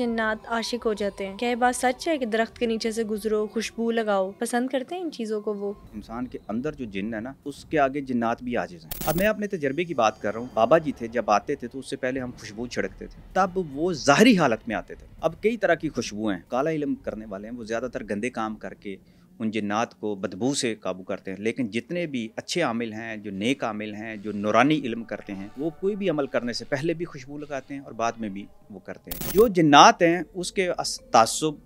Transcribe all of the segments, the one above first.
जन्नात आशिक हो जाते हैं क्या ये बात सच है कि दरख्त के नीचे से गुजरो खुशबू लगाओ पसंद करते हैं इन चीज़ों को वो इंसान के अंदर जो जिन है ना उसके आगे जिन्नात भी आज हैं अब मैं अपने तजर्बे की बात कर रहा हूँ बाबा जी थे जब आते थे तो उससे पहले हम खुशबू छिड़कते थे तब वो ज़ाहरी हालत में आते थे अब कई तरह की खुशबुएं काला इलम करने वाले हैं वो ज़्यादातर गंदे काम करके उन जिन्नात को बदबू से काबू करते हैं लेकिन जितने भी अच्छे आमिल हैं जो नेक आमिल हैं जो नुरानी इल्म करते हैं वो कोई भी अमल करने से पहले भी खुशबू लगाते हैं और बाद में भी वो करते हैं जो जन्ात हैं उसके तसब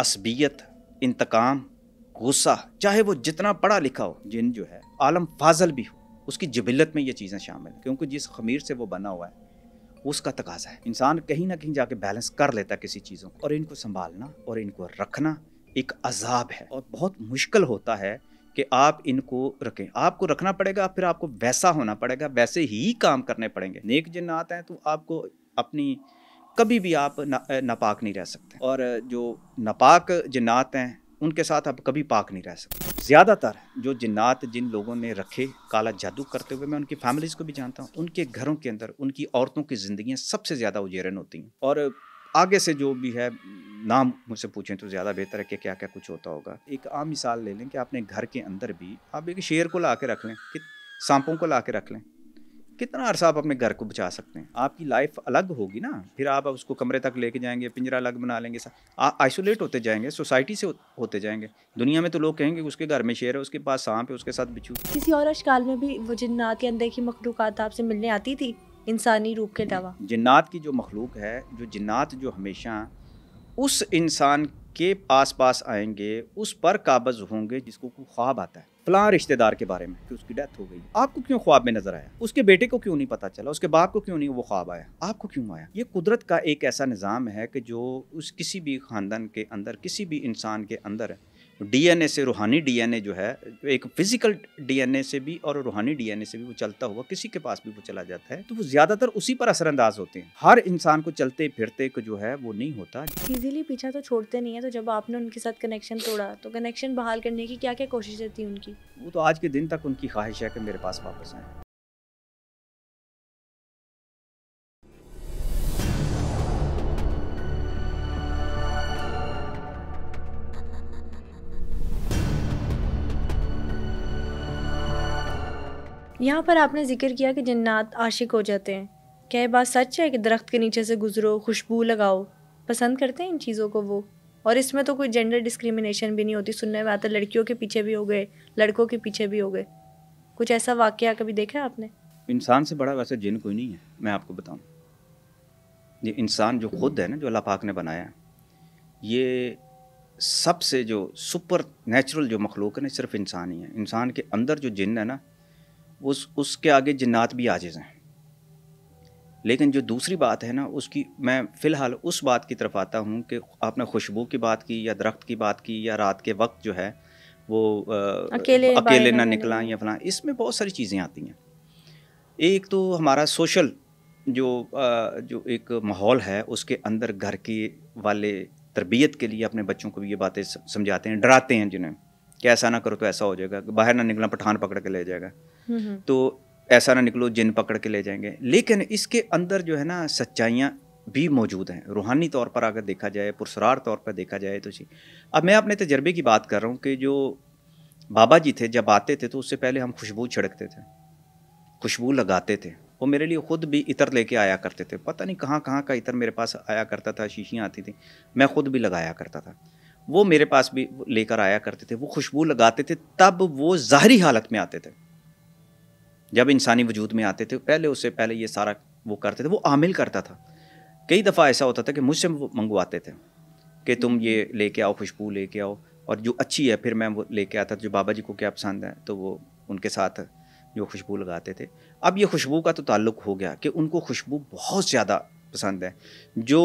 असबियत इंतकाम गुस्सा चाहे वो जितना पढ़ा लिखा हो जिन जो है आलम फाजल भी हो उसकी जबिलत में ये चीज़ें शामिल हैं क्योंकि जिस खमीर से वो बना हुआ है उसका तकाजा है इंसान कहीं ना कहीं जाके बैलेंस कर लेता है किसी चीज़ों को और इनको संभालना और इनको रखना एक अजाब है और बहुत मुश्किल होता है कि आप इनको रखें आपको रखना पड़ेगा फिर आपको वैसा होना पड़ेगा वैसे ही काम करने पड़ेंगे नेक जिन्नात हैं तो आपको अपनी कभी भी आप ना, नापाक नहीं रह सकते और जो नापाक जिन्नात हैं उनके साथ आप कभी पाक नहीं रह सकते ज़्यादातर जो जिन्नात जिन लोगों ने रखे काला जादू करते हुए मैं उनकी फैमिलीज़ को भी जानता हूँ उनके घरों के अंदर उनकी औरतों की ज़िंदियाँ सबसे ज़्यादा उजेरन होती हैं और आगे से जो भी है नाम मुझसे पूछें तो ज़्यादा बेहतर है कि क्या क्या कुछ होता होगा एक आम मिसाल ले लें कि आपने घर के अंदर भी आप एक शेर को ला के रख लें कि सांपों को ला के रख लें कितना अरसा आप अपने घर को बचा सकते हैं आपकी लाइफ अलग होगी ना फिर आप उसको कमरे तक लेके जाएंगे पिंजरा अलग बना लेंगे आइसोलेट होते जाएंगे सोसाइटी से होते जाएंगे दुनिया में तो लोग कहेंगे उसके घर में शेर है उसके पास सांप है उसके साथ बिछू किसी और अशकाल में भी वो जिन्नात के अंदर की मखलूक आपसे मिलने आती थी इंसानी रूप के अलावा जन्नात की जो मखलूक है जो जन्नात जो हमेशा उस इंसान के आस पास आएंगे उस पर काबज होंगे जिसको कोई ख्वाब आता है फलां रिश्तेदार के बारे में कि उसकी डेथ हो गई आपको क्यों ख्वाब में नजर आया उसके बेटे को क्यों नहीं पता चला उसके बाप को क्यों नहीं वो ख्वाब आया आपको क्यों आया ये कुदरत का एक ऐसा निज़ाम है कि जो उस किसी भी ख़ानदान के अंदर किसी भी इंसान के अंदर डीएनए से रूहानी डीएनए जो है एक फिजिकल डीएनए से भी और रूहानी डीएनए से भी वो चलता हुआ किसी के पास भी वो चला जाता है तो वो ज्यादातर उसी पर असरअंदाज होते हैं हर इंसान को चलते फिरते को जो है वो नहीं होता इजीली पीछा तो छोड़ते नहीं है तो जब आपने उनके साथ कनेक्शन तोड़ा तो कनेक्शन बहाल करने की क्या क्या कोशिशें थी उनकी वो तो आज के दिन तक उनकी ख्वाहिश है कि मेरे पास वापस आए यहाँ पर आपने जिक्र किया कि जन्नात आशिक हो जाते हैं क्या ये बात सच है कि दरख्त के नीचे से गुजरो खुशबू लगाओ पसंद करते हैं इन चीज़ों को वो और इसमें तो कोई जेंडर डिस्क्रिमिनेशन भी नहीं होती सुनने में आता लड़कियों के पीछे भी हो गए लड़कों के पीछे भी हो गए कुछ ऐसा वाक्य कभी देखा है आपने इंसान से बड़ा वैसे जिन कोई नहीं है मैं आपको बताऊँ ये इंसान जो खुद है ना जो अल्लाह पाक ने बनाया ये सबसे जो सुपर नेचुरल जो मखलूक है ना सिर्फ इंसान ही है इंसान के अंदर जो जिन है ना उस उसके आगे जन्नात भी आजिज़ हैं लेकिन जो दूसरी बात है ना उसकी मैं फ़िलहाल उस बात की तरफ आता हूँ कि आपने खुशबू की बात की या दरख्त की बात की या रात के वक्त जो है वो आ, अकेले अकेले ना निकला या फला इसमें बहुत सारी चीज़ें आती हैं एक तो हमारा सोशल जो आ, जो एक माहौल है उसके अंदर घर के वाले तरबियत के लिए अपने बच्चों को भी ये बातें समझाते हैं डराते हैं जिन्हें कि ऐसा ना करो तो ऐसा हो जाएगा बाहर ना निकलना पठान पकड़ के ले जाएगा तो ऐसा ना निकलो जिन पकड़ के ले जाएंगे लेकिन इसके अंदर जो है ना सच्चाइयाँ भी मौजूद हैं रूहानी तौर पर अगर देखा जाए पुरसरार तौर पर देखा जाए तो जी अब मैं अपने तजर्बे की बात कर रहा हूँ कि जो बाबा जी थे जब आते थे तो उससे पहले हम खुशबू छिड़कते थे खुशबू लगाते थे वो मेरे लिए ख़ुद भी इतर लेके आया करते थे पता नहीं कहाँ कहाँ का इतर मेरे पास आया करता था शीशियाँ आती थी मैं ख़ुद भी लगाया करता था वो मेरे पास भी लेकर आया करते थे वो खुशबू लगाते थे तब वो ज़ाहरी हालत में आते थे जब इंसानी वजूद में आते थे पहले उससे पहले ये सारा वो करते थे वो आमिल करता था कई दफ़ा ऐसा होता था कि मुझसे वो मंगवाते थे कि तुम ये लेके आओ खुशबू लेके आओ और जो अच्छी है फिर मैं वो लेके आता जो बाबा जी को क्या पसंद है तो वो उनके साथ जो खुशबू लगाते थे अब ये खुशबू का तो ताल्लुक हो गया कि उनको खुशबू बहुत ज़्यादा पसंद है जो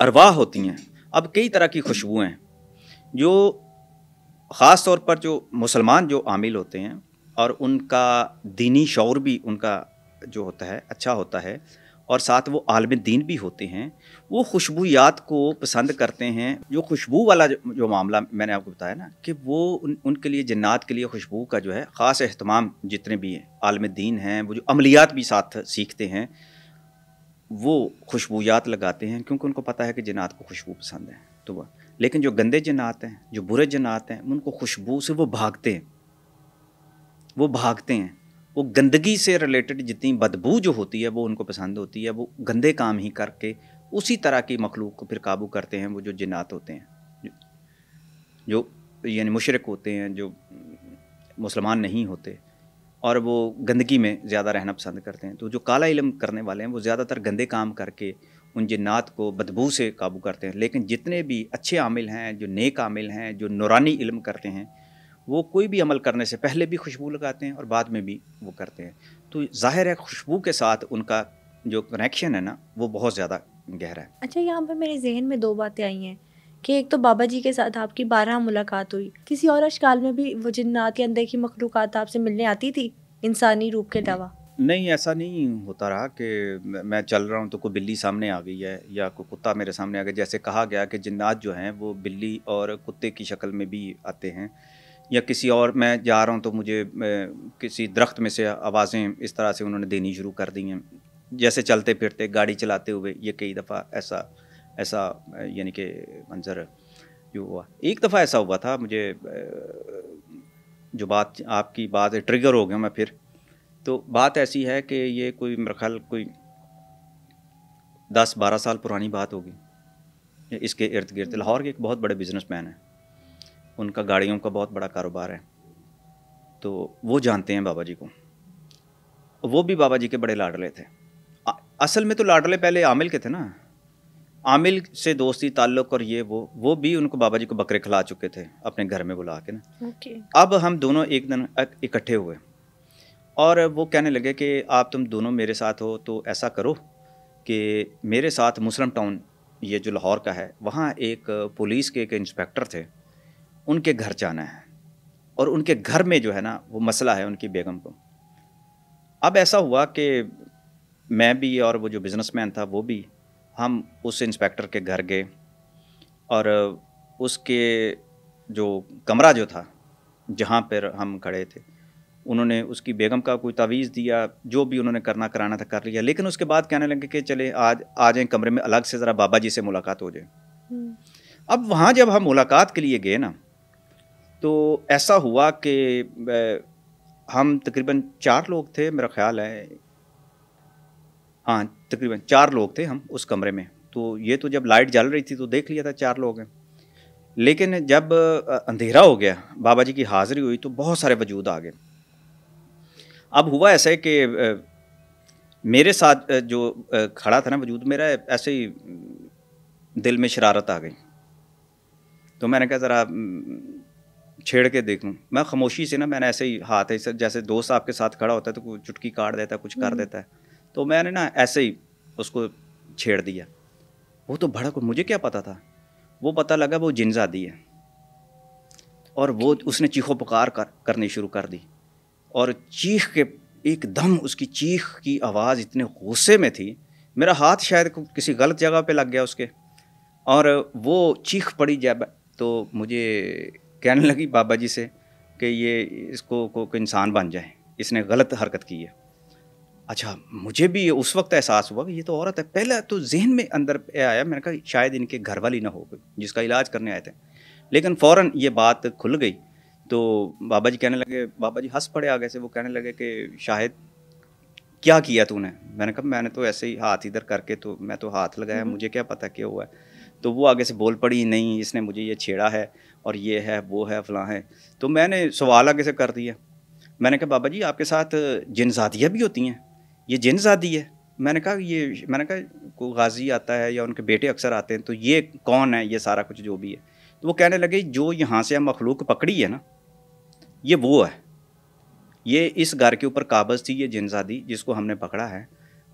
अरवाह होती हैं अब कई तरह की खुशबुएँ जो ख़ास तौर पर जो मुसलमान जो आमिल होते हैं और उनका दीनी शौर भी उनका जो होता है अच्छा होता है और साथ वो आलम दीन भी होते हैं वो खुशबूयात को पसंद करते हैं जो खुशबू वाला जो, मामला मैंने आपको बताया ना कि वो उन, उनके लिए जन्नात के लिए खुशबू का जो है ख़ास अहतमाम जितने भी हैं आलम दीन हैं वो जो अमलियात भी साथ सीखते हैं वो खुशबूयात लगाते हैं क्योंकि उनको पता है कि जन्ात को खुशबू पसंद है तो वह लेकिन जो गंदे जन्ात हैं जो बुरे जन्ात हैं उनको खुशबू से वो भागते हैं वो भागते हैं वो गंदगी से रिलेटेड जितनी बदबू जो होती है वो उनको पसंद होती है वो गंदे काम ही करके उसी तरह की मखलूक को फिर काबू करते हैं वो जो जिन्नात होते हैं जो यानी मुशरक होते हैं जो मुसलमान नहीं होते और वो गंदगी में ज़्यादा रहना पसंद करते हैं तो जो काला इलम करने वाले हैं वो ज़्यादातर गंदे काम करके उन जिन्नात को बदबू से काबू करते हैं लेकिन जितने भी अच्छे आमिल हैं जो नेक आमिल हैं जो नुरानी इलम करते हैं वो कोई भी अमल करने से पहले भी खुशबू लगाते हैं और बाद में भी वो करते हैं तो ज़ाहिर है खुशबू के साथ उनका जो कनेक्शन है ना वो बहुत ज़्यादा गहरा है अच्छा यहाँ पर मेरे जहन में दो बातें आई हैं कि एक तो बाबा जी के साथ आपकी बारह मुलाकात हुई किसी और अशकाल में भी वो जिन्नात के अंदर की मखलूक आपसे मिलने आती थी इंसानी रूप के अलावा नहीं ऐसा नहीं होता रहा कि मैं चल रहा हूँ तो कोई बिल्ली सामने आ गई है या कोई कुत्ता मेरे सामने आ गया जैसे कहा गया कि जिन्नात जो हैं वो बिल्ली और कुत्ते की शक्ल में भी आते हैं या किसी और मैं जा रहा हूँ तो मुझे किसी दरख्त में से आवाज़ें इस तरह से उन्होंने देनी शुरू कर दी हैं जैसे चलते फिरते गाड़ी चलाते हुए ये कई दफ़ा ऐसा ऐसा यानी कि मंजर जो हुआ एक दफ़ा ऐसा हुआ था मुझे जो बात आपकी बात है ट्रिगर हो गया मैं फिर तो बात ऐसी है कि ये कोई मेरा ख्याल कोई दस बारह साल पुरानी बात होगी इसके इर्द गिर्द लाहौर के एक बहुत बड़े बिजनेसमैन हैं उनका गाड़ियों का बहुत बड़ा कारोबार है तो वो जानते हैं बाबा जी को वो भी बाबा जी के बड़े लाडले थे आ, असल में तो लाडले पहले आमिल के थे ना आमिल से दोस्ती ताल्लुक और ये वो वो भी उनको बाबा जी को बकरे खिला चुके थे अपने घर में बुला के ना okay. अब हम दोनों एक दिन इकट्ठे हुए और वो कहने लगे कि आप तुम दोनों मेरे साथ हो तो ऐसा करो कि मेरे साथ मुस्लिम टाउन ये जो लाहौर का है वहाँ एक पुलिस के एक इंस्पेक्टर थे उनके घर जाना है और उनके घर में जो है ना वो मसला है उनकी बेगम को अब ऐसा हुआ कि मैं भी और वो जो बिज़नेसमैन था वो भी हम उस इंस्पेक्टर के घर गए और उसके जो कमरा जो था जहाँ पर हम खड़े थे उन्होंने उसकी बेगम का कोई तावीज़ दिया जो भी उन्होंने करना कराना था कर लिया लेकिन उसके बाद कहने लगे कि चले आज आ जाएँ कमरे में अलग से ज़रा बाबा जी से मुलाकात हो जाए हम्म। अब वहाँ जब हम मुलाकात के लिए गए ना तो ऐसा हुआ कि हम तकरीबन चार लोग थे मेरा ख्याल है हाँ तकरीबन चार लोग थे हम उस कमरे में तो ये तो जब लाइट जल रही थी तो देख लिया था चार लोग हैं लेकिन जब अंधेरा हो गया बाबा जी की हाज़िरी हुई तो बहुत सारे वजूद आ गए अब हुआ ऐसा कि मेरे साथ जो खड़ा था ना वजूद मेरा ऐसे ही दिल में शरारत आ गई तो मैंने कहा ज़रा छेड़ के देखूं मैं खामोशी से ना मैंने ऐसे ही हाथ ऐसे जैसे दोस्त आपके साथ खड़ा होता है तो चुटकी काट देता है कुछ कर हम्म। देता है तो मैंने ना ऐसे ही उसको छेड़ दिया वो तो भड़क मुझे क्या पता था वो पता लगा वो जिनजादी है और वो उसने चीखो पुकार कर करनी शुरू कर दी और चीख के एकदम उसकी चीख की आवाज़ इतने गुस्से में थी मेरा हाथ शायद किसी गलत जगह पे लग गया उसके और वो चीख पड़ी जब तो मुझे कहने लगी बाबा जी से कि ये इसको को इंसान बन जाए इसने गलत हरकत की है अच्छा मुझे भी उस वक्त एहसास हुआ कि ये तो औरत है पहले तो जहन में अंदर आया मैंने कहा शायद इनके घर वाली ना हो गई जिसका इलाज करने आए थे लेकिन फ़ौर ये बात खुल गई तो बाबा जी कहने लगे बाबा जी हंस पड़े आगे से वो कहने लगे कि शायद क्या किया तूने मैंने कहा मैंने तो ऐसे ही हाथ इधर करके तो मैं तो हाथ लगाया हम्म। मुझे क्या पता क्या हुआ है तो वो आगे से बोल पड़ी नहीं इसने मुझे ये छेड़ा है और ये है वो है फलां है तो मैंने सवाल आगे से कर दिया मैंने कहा बाबा जी आपके साथ जिनजादियाँ भी होती हैं ये जिनजादी है मैंने कहा ये मैंने कहा को गाजी आता है या उनके बेटे अक्सर आते हैं तो ये कौन है ये सारा कुछ जो भी है तो वो कहने लगे जो यहाँ से हम मखलूक पकड़ी है ना ये वो है ये इस घर के ऊपर काबज़ थी ये जिनजादी जिसको हमने पकड़ा है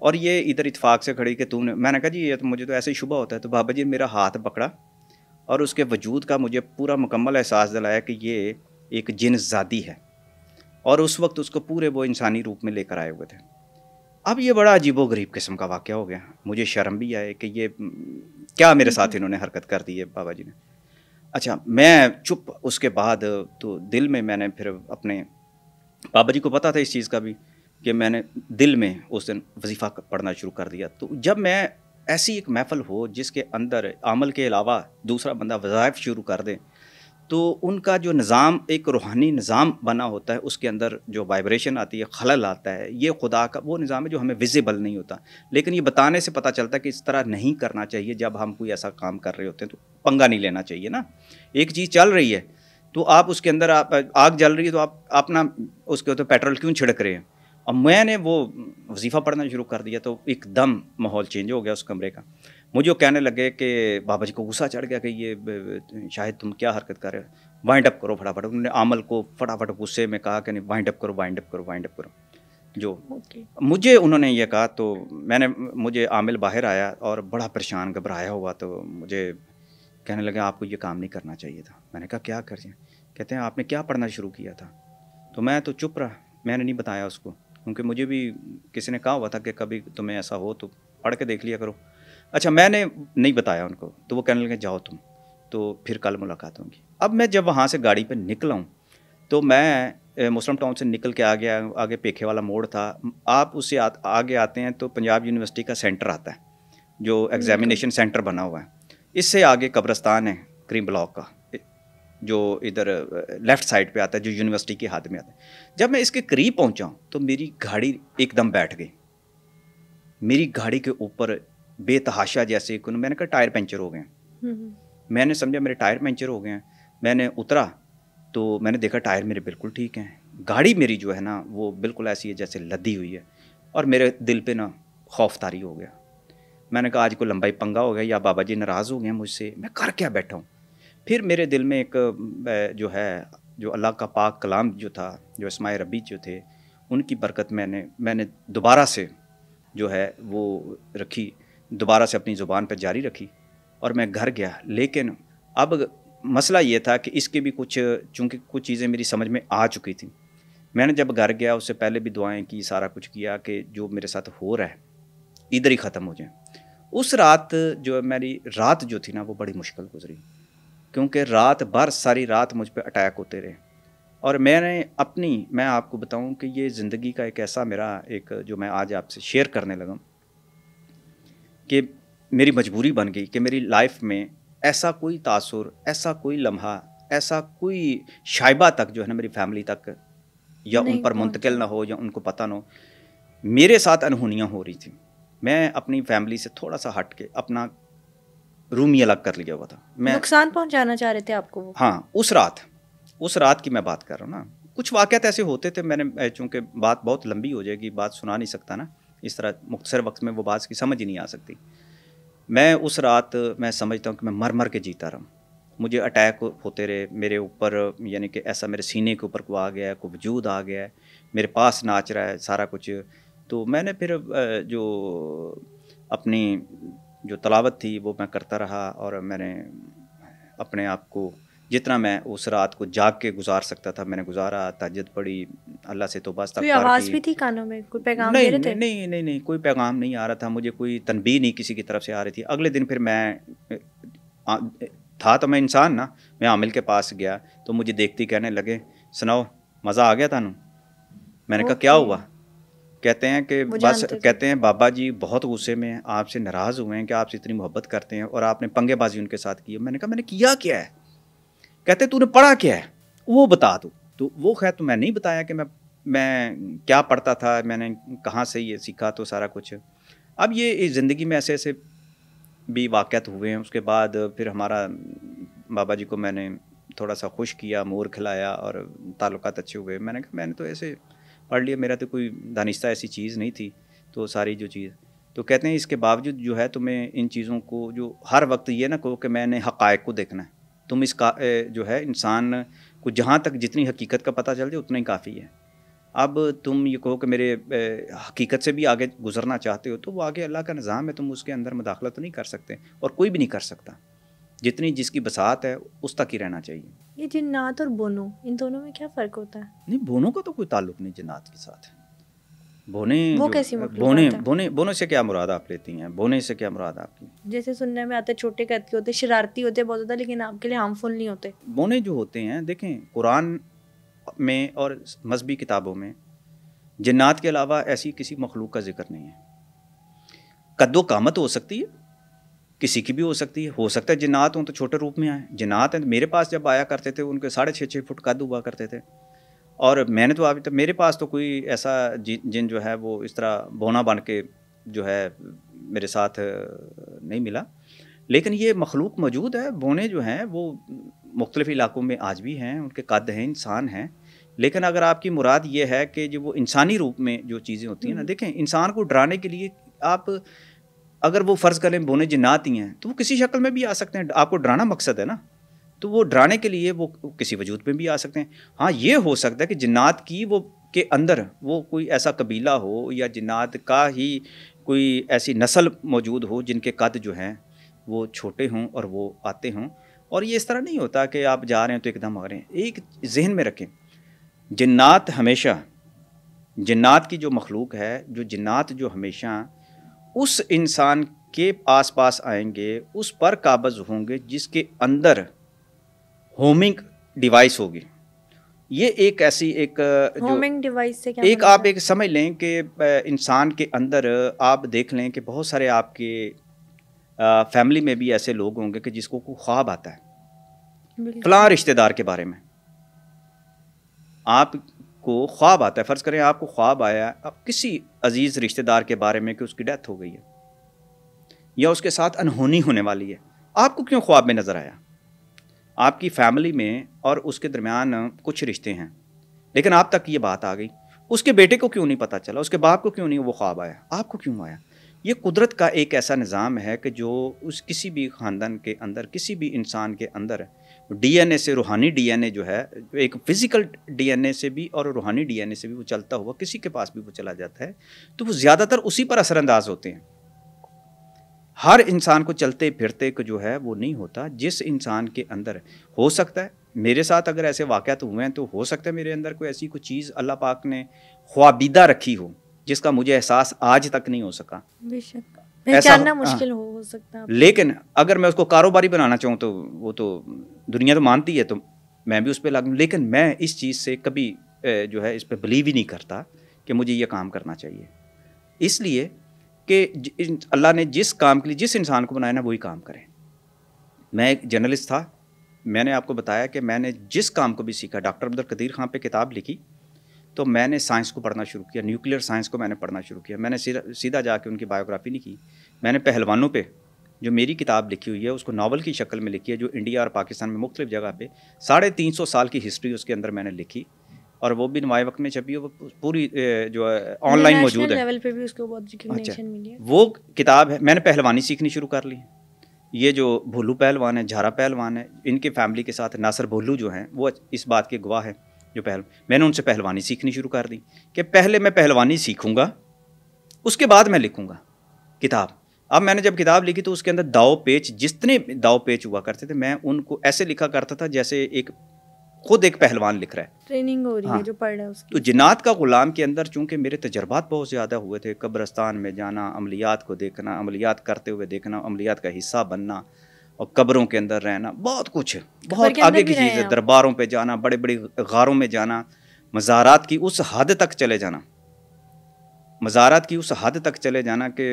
और ये इधर इतफाक़ से खड़ी कि तूने मैंने कहा जी ये तो मुझे तो ऐसे ही शुभ होता है तो बाबा जी मेरा हाथ पकड़ा और उसके वजूद का मुझे पूरा मुकम्मल एहसास दिलाया कि ये एक जिन ज़ादी है और उस वक्त उसको पूरे वो इंसानी रूप में लेकर आए हुए थे अब ये बड़ा अजीब व गरीब किस्म का वाक़ हो गया मुझे शर्म भी आए कि ये क्या मेरे साथ हम्म। इन्होंने हरकत कर दी है बाबा जी ने अच्छा मैं चुप उसके बाद तो दिल में मैंने फिर अपने बाबा जी को पता था इस चीज़ का भी कि मैंने दिल में उस दिन वजीफ़ा पढ़ना शुरू कर दिया तो जब मैं ऐसी एक महफल हो जिसके अंदर अमल के अलावा दूसरा बंदा वज़ायफ शुरू कर दे तो उनका जो निज़ाम एक रूहानी निज़ाम बना होता है उसके अंदर जो वाइब्रेशन आती है खलल आता है ये खुदा का वो निज़ाम है जो हमें विजिबल नहीं होता लेकिन ये बताने से पता चलता है कि इस तरह नहीं करना चाहिए जब हम कोई ऐसा काम कर रहे होते हैं तो पंगा नहीं लेना चाहिए ना एक चीज़ चल रही है तो आप उसके अंदर आप आग जल रही है तो आप अपना उसके ऊपर पेट्रोल क्यों छिड़क रहे हैं अब मैंने वो वजीफ़ा पढ़ना शुरू कर दिया तो एकदम माहौल चेंज हो गया उस कमरे का मुझे वो कहने लगे कि बाबा जी को गुस्सा चढ़ गया कि ये शायद तुम क्या हरकत कर रहे हो वाइंड अप करो फटाफट उन्होंने आमल को फटाफट गुस्से में कहा कि नहीं वाइंड अप करो वाइंड अप करो वाइंड अप करो जो okay. मुझे उन्होंने ये कहा तो मैंने मुझे आमिल बाहर आया और बड़ा परेशान घबराया हुआ तो मुझे कहने लगे आपको ये काम नहीं करना चाहिए था मैंने कहा क्या कर कहते हैं आपने क्या पढ़ना शुरू किया था तो मैं तो चुप रहा मैंने नहीं बताया उसको क्योंकि मुझे भी किसी ने कहा हुआ था कि कभी तुम्हें ऐसा हो तो पढ़ के देख लिया करो अच्छा मैंने नहीं बताया उनको तो वो कहने लगे जाओ तुम तो फिर कल मुलाकात होंगी अब मैं जब वहाँ से गाड़ी पर निकला हूँ तो मैं मुस्लिम टाउन से निकल के आ गया आगे पेखे वाला मोड़ था आप उससे आ, आगे आते हैं तो पंजाब यूनिवर्सिटी का सेंटर आता है जो एग्जामिनेशन सेंटर बना हुआ है इससे आगे कब्रस्तान है क्रीम ब्लॉक का जो इधर लेफ़्ट साइड पे आता है जो यूनिवर्सिटी के हाथ में आता है जब मैं इसके करीब पहुंचा तो मेरी गाड़ी एकदम बैठ गई मेरी गाड़ी के ऊपर बेतहाशा जैसे मैंने कहा टायर पंचर हो गए हम्म, हम्म। मैंने समझा मेरे टायर पंचर हो गए हैं मैंने उतरा तो मैंने देखा टायर मेरे बिल्कुल ठीक हैं गाड़ी मेरी जो है ना वो बिल्कुल ऐसी है जैसे लदी हुई है और मेरे दिल पे ना खौफ तारी हो गया मैंने कहा आज को लंबाई पंगा हो गया या बाबा जी नाराज़ हो गए मुझसे मैं कर क्या बैठा हूँ फिर मेरे दिल में एक जो है जो अल्लाह का पाक कलाम जो था जो इसमाय रबी जो थे उनकी बरकत मैंने मैंने दोबारा से जो है वो रखी दोबारा से अपनी ज़ुबान पर जारी रखी और मैं घर गया लेकिन अब मसला ये था कि इसके भी कुछ चूँकि कुछ चीज़ें मेरी समझ में आ चुकी थी मैंने जब घर गया उससे पहले भी दुआएं की सारा कुछ किया कि जो मेरे साथ हो रहा है इधर ही ख़त्म हो जाए उस रात जो मेरी रात जो थी ना वो बड़ी मुश्किल गुजरी क्योंकि रात भर सारी रात मुझ पर अटैक होते रहे और मैंने अपनी मैं आपको बताऊं कि ये ज़िंदगी का एक ऐसा मेरा एक जो मैं आज आपसे शेयर करने लगा कि मेरी मजबूरी बन गई कि मेरी लाइफ में ऐसा कोई तासुर ऐसा कोई लम्हा ऐसा कोई शाइबा तक जो है ना मेरी फैमिली तक या उन पर मुंतकिल ना हो या उनको पता ना हो मेरे साथ अनहोनियाँ हो रही थी मैं अपनी फैमिली से थोड़ा सा हट के अपना रूम ही अलग कर लिया हुआ था मैं नुकसान पहुंचाना चाह रहे थे आपको हाँ उस रात उस रात की मैं बात कर रहा हूँ ना कुछ वाक़त ऐसे होते थे मैंने चूँकि बात बहुत लंबी हो जाएगी बात सुना नहीं सकता ना इस तरह मुख्तर वक्त में वो बात की समझ ही नहीं आ सकती मैं उस रात मैं समझता हूँ कि मैं मर मर के जीता रहा मुझे अटैक होते रहे मेरे ऊपर यानी कि ऐसा मेरे सीने के ऊपर को आ गया है को वजूद आ गया है मेरे पास नाच रहा है सारा कुछ तो मैंने फिर जो अपनी जो तलावत थी वो मैं करता रहा और मैंने अपने आप को जितना मैं उस रात को जाग के गुजार सकता था मैंने गुजारा तजद पड़ी अल्लाह से बस कोई आवाज़ भी थी कानों में कोई पैगाम नहीं, नहीं, थे? नहीं नहीं नहीं नहीं कोई पैगाम नहीं आ रहा था मुझे कोई तनबी नहीं किसी की तरफ से आ रही थी अगले दिन फिर मैं था तो मैं इंसान ना मैं आमिल के पास गया तो मुझे देखती कहने लगे सुनाओ मज़ा आ गया थानू मैंने कहा क्या हुआ कहते हैं कि बस कहते हैं बाबा जी बहुत गुस्से में हैं आपसे नाराज़ हुए हैं कि आपसे इतनी मोहब्बत करते हैं और आपने पंगेबाजी उनके साथ की है मैंने कहा मैंने किया क्या है कहते तूने पढ़ा क्या है वो बता दो तो वो खैर तो मैं नहीं बताया कि मैं मैं क्या पढ़ता था मैंने कहाँ से ये सीखा तो सारा कुछ अब ये ज़िंदगी में ऐसे ऐसे भी वाक़ हुए हैं उसके बाद फिर हमारा बाबा जी को मैंने थोड़ा सा खुश किया मोर खिलाया और ताल्लुक अच्छे हुए मैंने कहा मैंने तो ऐसे पढ़ लिया मेरा तो कोई दानिश्ता ऐसी चीज़ नहीं थी तो सारी जो चीज़ तो कहते हैं इसके बावजूद जो है तुम्हें इन चीज़ों को जो हर वक्त ये ना कहो कि मैंने हकायक को देखना है तुम इस का जो है इंसान को जहाँ तक जितनी हकीकत का पता चल जाए उतना ही काफ़ी है अब तुम ये कहो कि मेरे हकीकत से भी आगे गुजरना चाहते हो तो वो आगे अल्लाह का निज़ाम है तुम उसके अंदर मुदाखलत तो नहीं कर सकते और कोई भी नहीं कर सकता जितनी जिसकी बसात है उस तक ही रहना चाहिए ये जिन्नात और बोनो इन दोनों में क्या फ़र्क होता है नहीं बोनो का तो कोई ताल्लुक नहीं जिन्नात के साथ बोने वो कैसी बोने बोने बोने से क्या मुराद आप लेती हैं बोने से क्या मुराद आपकी जैसे सुनने में आते छोटे कद के होते शरारती होते बहुत ज़्यादा लेकिन आपके लिए हार्मफुल नहीं होते बोने जो होते हैं देखें कुरान में और मजहबी किताबों में जिन्नात के अलावा ऐसी किसी मखलूक का जिक्र नहीं है कद्दो कामत हो सकती है किसी की भी हो सकती है हो सकता है जिन्नात हों तो छोटे रूप में आए जिन्नात हैं तो मेरे पास जब आया करते थे उनके साढ़े छः छः फुट कद हुआ करते थे और मैंने तो अभी तक तो मेरे पास तो कोई ऐसा जिन जो है वो इस तरह बोना बन के जो है मेरे साथ नहीं मिला लेकिन ये मखलूक मौजूद है बोने जो हैं वो मुख्तलिफ़ इलाकों में आज भी हैं उनके कद हैं इंसान हैं लेकिन अगर आपकी मुराद ये है कि जो वो इंसानी रूप में जो चीज़ें होती हैं ना हम्म। देखें इंसान को डराने के लिए आप अगर वो फ़र्ज़ करें बोने ही हैं तो वो किसी शक्ल में भी आ सकते हैं आपको डराना मकसद है ना तो वो डराने के लिए वो किसी वजूद में भी आ सकते हैं हाँ ये हो सकता है कि जिन्नात की वो के अंदर वो कोई ऐसा कबीला हो या जिन्नात का ही कोई ऐसी नस्ल मौजूद हो जिनके कद जो हैं वो छोटे हों और वो आते हों और ये इस तरह नहीं होता कि आप जा रहे हैं तो एकदम आ रहे हैं एक जहन में रखें जिन्नात हमेशा जिन्नात की जो मखलूक है जो जिन्नात जो हमेशा उस इंसान के आस पास आएंगे उस पर काबज होंगे जिसके अंदर होमिंग डिवाइस होगी ये एक ऐसी एक होमिंग डिवाइस से क्या एक मतलब आप एक समझ लें कि इंसान के अंदर आप देख लें कि बहुत सारे आपके फैमिली में भी ऐसे लोग होंगे कि जिसको ख्वाब आता है फला रिश्तेदार के बारे में आप आपको ख्वाब आता है फ़र्ज़ करें आपको ख्वाब आया अब किसी अजीज़ रिश्तेदार के बारे में कि उसकी डेथ हो गई है या उसके साथ अनहोनी होने वाली है आपको क्यों ख्वाब में नज़र आया आपकी फैमिली में और उसके दरमियान कुछ रिश्ते हैं लेकिन आप तक ये बात आ गई उसके बेटे को क्यों नहीं पता चला उसके बाप को क्यों नहीं वो ख्वाब आया आपको क्यों आया ये कुदरत का एक ऐसा निज़ाम है कि जो उस किसी भी ख़ानदान के अंदर किसी भी इंसान के अंदर डीएनए से रूहानी डीएनए जो है एक फिज़िकल डीएनए से भी और रूहानी डीएनए से भी वो चलता हुआ किसी के पास भी वो चला जाता है तो वो ज़्यादातर उसी पर असरअंदाज होते हैं हर इंसान को चलते फिरते को जो है वो नहीं होता जिस इंसान के अंदर हो सकता है मेरे साथ अगर ऐसे वाक़ात हुए हैं तो हो सकता है मेरे अंदर कोई ऐसी कोई चीज़ अल्लाह पाक ने ख्वाबीदा रखी हो जिसका मुझे एहसास आज तक नहीं हो सका बेशक पहचानना हाँ। मुश्किल हो सकता है लेकिन अगर मैं उसको कारोबारी बनाना चाहूँ तो वो तो दुनिया तो मानती है तो मैं भी उस पर लागू लेकिन मैं इस चीज़ से कभी जो है इस पर बिलीव ही नहीं करता कि मुझे ये काम करना चाहिए इसलिए कि अल्लाह ने जिस काम के लिए जिस इंसान को बनाया ना वही काम करें मैं एक जर्नलिस्ट था मैंने आपको बताया कि मैंने जिस काम को भी सीखा डॉक्टर अब्दुल कदीर खां पे किताब लिखी तो मैंने साइंस को पढ़ना शुरू किया न्यूक्लियर साइंस को मैंने पढ़ना शुरू किया मैंने सीधा सीधा जाके उनकी बायोग्राफी नहीं की मैंने पहलवानों पे जो मेरी किताब लिखी हुई है उसको नावल की शक्ल में लिखी है जो इंडिया और पाकिस्तान में मुख्तलिफ जगह पे साढ़े तीन सौ साल की हिस्ट्री उसके अंदर मैंने लिखी और वो भी नुमाए वक्त में छपी है वो पूरी जो है ऑनलाइन मौजूद है लेवल पे भी उसको बहुत अच्छा वो किताब है मैंने पहलवानी सीखनी शुरू कर ली ये जो भोलू पहलवान है झारा पहलवान है इनके फैमिली के साथ नासर भोलू जो हैं वो इस बात के गवाह हैं जो पहल मैंने उनसे पहलवानी सीखनी शुरू कर दी कि पहले मैं पहलवानी सीखूंगा उसके बाद मैं लिखूंगा किताब अब मैंने जब किताब लिखी तो उसके अंदर दाव पेच जितने दाव पेच हुआ करते थे मैं उनको ऐसे लिखा करता था जैसे एक खुद एक पहलवान लिख रहा है ट्रेनिंग हो रही हाँ। है जो पढ़ रहा है उसकी तो जिनात का गुलाम के अंदर चूंकि मेरे तजर्बात बहुत ज़्यादा हुए थे कब्रस्तान में जाना अमलियात को देखना अमलियात करते हुए देखना अमलियात का हिस्सा बनना और कब्रों के अंदर रहना बहुत कुछ बहुत आगे की चीज़ है दरबारों पे जाना बड़े बड़े गारों में जाना मज़ारात की उस हद तक चले जाना मज़ारात की उस हद तक चले जाना कि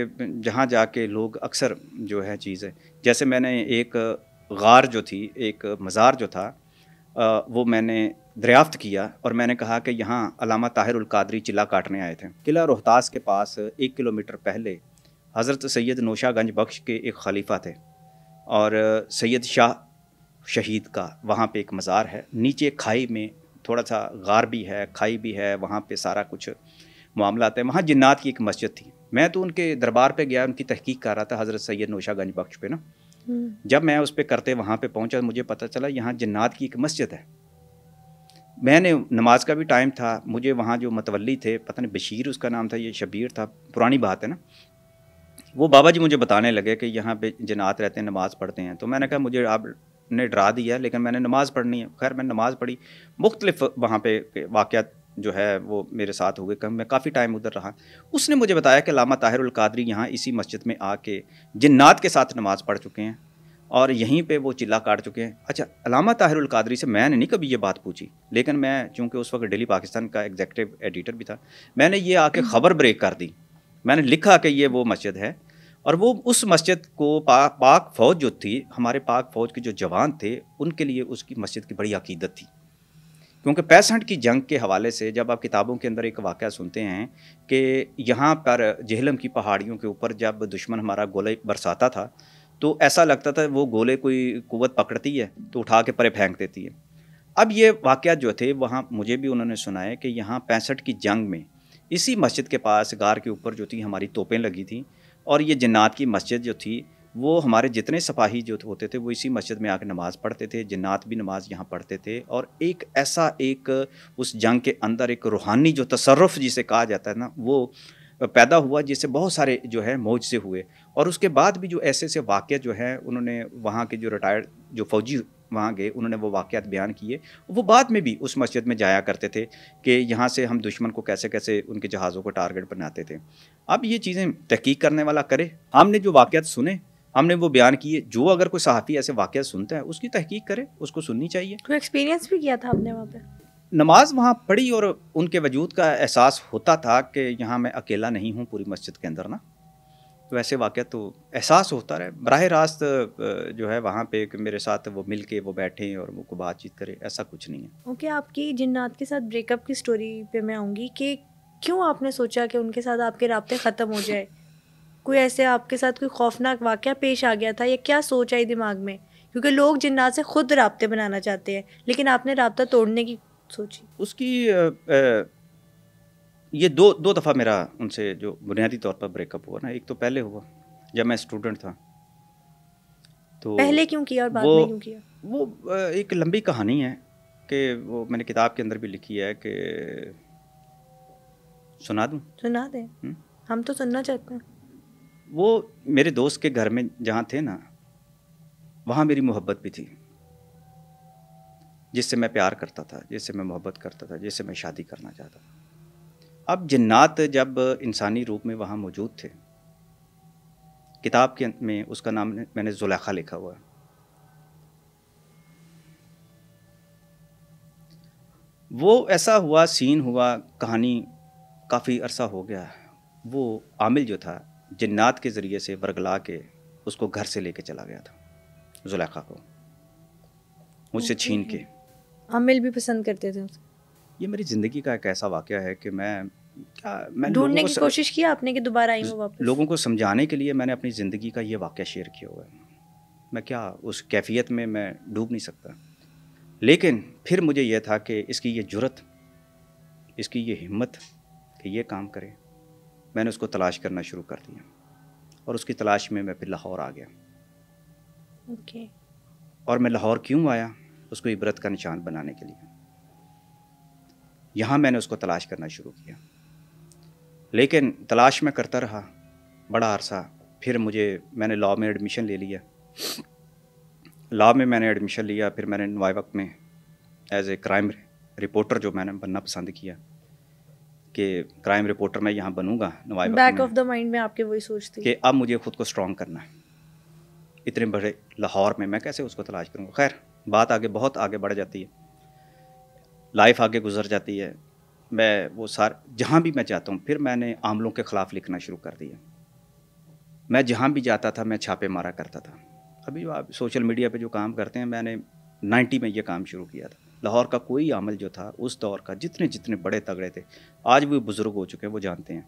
जहाँ जाके लोग अक्सर जो है चीज़ है जैसे मैंने एक गार जो थी एक मज़ार जो था वो मैंने दरियाफ्त किया और मैंने कहा कि यहाँ अलामा ताहिर कादरी चिल्ला काटने आए थे किला रोहतास के पास एक किलोमीटर पहले हज़रत सैयद नोशागंज बख्श के एक खलीफा थे और सैयद शाह शहीद का वहाँ पे एक मज़ार है नीचे खाई में थोड़ा सा गार भी है खाई भी है वहाँ पे सारा कुछ मामला आता है वहाँ जन्नात की एक मस्जिद थी मैं तो उनके दरबार पे गया उनकी तहकीक कर रहा था हज़रत सैयद नोशागंज बख्श पे ना हम्म। जब मैं उस पर करते वहाँ पर पहुँचा मुझे पता चला यहाँ जन्नात की एक मस्जिद है मैंने नमाज का भी टाइम था मुझे वहाँ जो मतवली थे पता नहीं बशीर उसका नाम था ये शबीर था पुरानी बात है ना वो बाबा जी मुझे बताने लगे कि यहाँ पे जिनात रहते हैं नमाज़ पढ़ते हैं तो मैंने कहा मुझे आप ने डरा दिया लेकिन मैंने नमाज़ पढ़नी है खैर मैंने नमाज़ पढ़ी मुख्तलिफ वहाँ पे वाक़ जो है वो मेरे साथ हुए कम मैं काफ़ी टाइम उधर रहा उसने मुझे बताया कि लामा ताहिर कादरी यहाँ इसी मस्जिद में आके जन्नात के साथ नमाज़ पढ़ चुके हैं और यहीं पे वो चिल्ला काट चुके हैं अच्छा अलामा ताहिर कादरी से मैंने नहीं कभी ये बात पूछी लेकिन मैं चूँकि उस वक्त डेली पाकिस्तान का एग्जेक्टिव एडिटर भी था मैंने ये आके ख़बर ब्रेक कर दी मैंने लिखा कि ये वो मस्जिद है और वो उस मस्जिद को पा, पाक फ़ौज जो थी हमारे पाक फ़ौज के जो जवान थे उनके लिए उसकी मस्जिद की बड़ी अकीदत थी क्योंकि पैंसठ की जंग के हवाले से जब आप किताबों के अंदर एक वाक़ सुनते हैं कि यहाँ पर जहलम की पहाड़ियों के ऊपर जब दुश्मन हमारा गोले बरसाता था तो ऐसा लगता था वो गोले कोई कुत पकड़ती है तो उठा के परे फेंक देती है अब ये वाक़ जो थे वहाँ मुझे भी उन्होंने सुनाए कि यहाँ पैंसठ की जंग में इसी मस्जिद के पास गार के ऊपर जो थी हमारी तोपें लगी थी और ये जन्नात की मस्जिद जो थी वो हमारे जितने सिपाही जो होते थे वो इसी मस्जिद में आकर नमाज़ पढ़ते थे जन्नात भी नमाज यहाँ पढ़ते थे और एक ऐसा एक उस जंग के अंदर एक रूहानी जो तसरफ़ जिसे कहा जाता है ना वो पैदा हुआ जिससे बहुत सारे जो है मौज से हुए और उसके बाद भी जो ऐसे ऐसे वाक़ जो हैं उन्होंने वहाँ के जो रिटायर्ड जो फ़ौजी वहाँ गए उन्होंने वो वाक़ात बयान किए वो बाद में भी उस मस्जिद में जाया करते थे कि यहाँ से हम दुश्मन को कैसे कैसे उनके जहाज़ों को टारगेट बनाते थे अब ये चीज़ें तहकीक करने वाला करे हमने जो वाक़ात सुने हमने वो बयान किए जो अगर कोई सहाफ़ी ऐसे वाक़ सुनता है उसकी तहकीक करे उसको सुननी चाहिए तो एक्सपीरियंस भी किया था आपने वहाँ पर नमाज वहाँ पढ़ी और उनके वजूद का एहसास होता था कि यहाँ मैं अकेला नहीं हूँ पूरी मस्जिद के अंदर ना तो ऐसे वाक़ तो एहसास होता रहे बरह रास्त जो है वहाँ पे कि मेरे साथ वो मिल के वो बैठे और वो बातचीत करें ऐसा कुछ नहीं है ओके okay, आपकी जिन्नात के साथ ब्रेकअप की स्टोरी पे मैं आऊँगी कि क्यों आपने सोचा कि उनके साथ आपके रबते ख़त्म हो जाए कोई ऐसे आपके साथ कोई खौफनाक वाक़ पेश आ गया था या क्या सोच आई दिमाग में क्योंकि लोग जिन्नात से ख़ुद रबते बनाना चाहते हैं लेकिन आपने रबता तोड़ने की सोची उसकी ये दो दो दफ़ा मेरा उनसे जो बुनियादी तौर पर ब्रेकअप हुआ ना एक तो पहले हुआ जब मैं स्टूडेंट था तो पहले क्यों किया और बाद में क्यों किया वो एक लंबी कहानी है कि वो मैंने किताब के अंदर भी लिखी है कि सुना दूँ सुना दें हम तो सुनना चाहते हैं वो मेरे दोस्त के घर में जहाँ थे ना वहाँ मेरी मोहब्बत भी थी जिससे मैं प्यार करता था जिससे मैं मोहब्बत करता था जिससे मैं शादी करना चाहता था अब जन्नात जब इंसानी रूप में वहाँ मौजूद थे किताब के में उसका नाम मैंने जुलेखा लिखा हुआ है वो ऐसा हुआ सीन हुआ कहानी काफ़ी अरसा हो गया वो आमिल जो था जन्नात के ज़रिए से बरगला के उसको घर से लेके चला गया था जुलेखा को मुझसे छीन के आमिल भी पसंद करते थे ये मेरी ज़िंदगी का एक ऐसा वाक़ है कि मैं ढूंढने की कोशिश की आपने कि दोबारा आई वापस लोगों को समझाने के लिए मैंने अपनी ज़िंदगी का ये वाक़ शेयर किया हुआ है मैं क्या उस कैफियत में मैं डूब नहीं सकता लेकिन फिर मुझे यह था कि इसकी ये जुरत इसकी ये हिम्मत कि ये काम करे मैंने उसको तलाश करना शुरू कर दिया और उसकी तलाश में मैं फिर लाहौर आ गया ओके okay. और मैं लाहौर क्यों आया उसको इबरत का निशान बनाने के लिए यहाँ मैंने उसको तलाश करना शुरू किया लेकिन तलाश में करता रहा बड़ा अरसा फिर मुझे मैंने लॉ में एडमिशन ले लिया लॉ में मैंने एडमिशन लिया फिर मैंने वाइवक में एज ए क्राइम रिपोर्टर जो मैंने बनना पसंद किया कि क्राइम रिपोर्टर मैं यहाँ बनूंगा नवाइबक बैक ऑफ द माइंड में आपके वही सोचते कि अब मुझे खुद को स्ट्रांग करना है इतने बड़े लाहौर में मैं कैसे उसको तलाश करूँगा खैर बात आगे बहुत आगे बढ़ जाती है लाइफ आगे गुजर जाती है मैं वो सार जहाँ भी मैं जाता हूँ फिर मैंने आमलों के ख़िलाफ़ लिखना शुरू कर दिया मैं जहाँ भी जाता था मैं छापे मारा करता था अभी जो आप सोशल मीडिया पे जो काम करते हैं मैंने 90 में ये काम शुरू किया था लाहौर का कोई आमल जो था उस दौर का जितने जितने बड़े तगड़े थे आज भी बुज़ुर्ग हो चुके हैं वो जानते हैं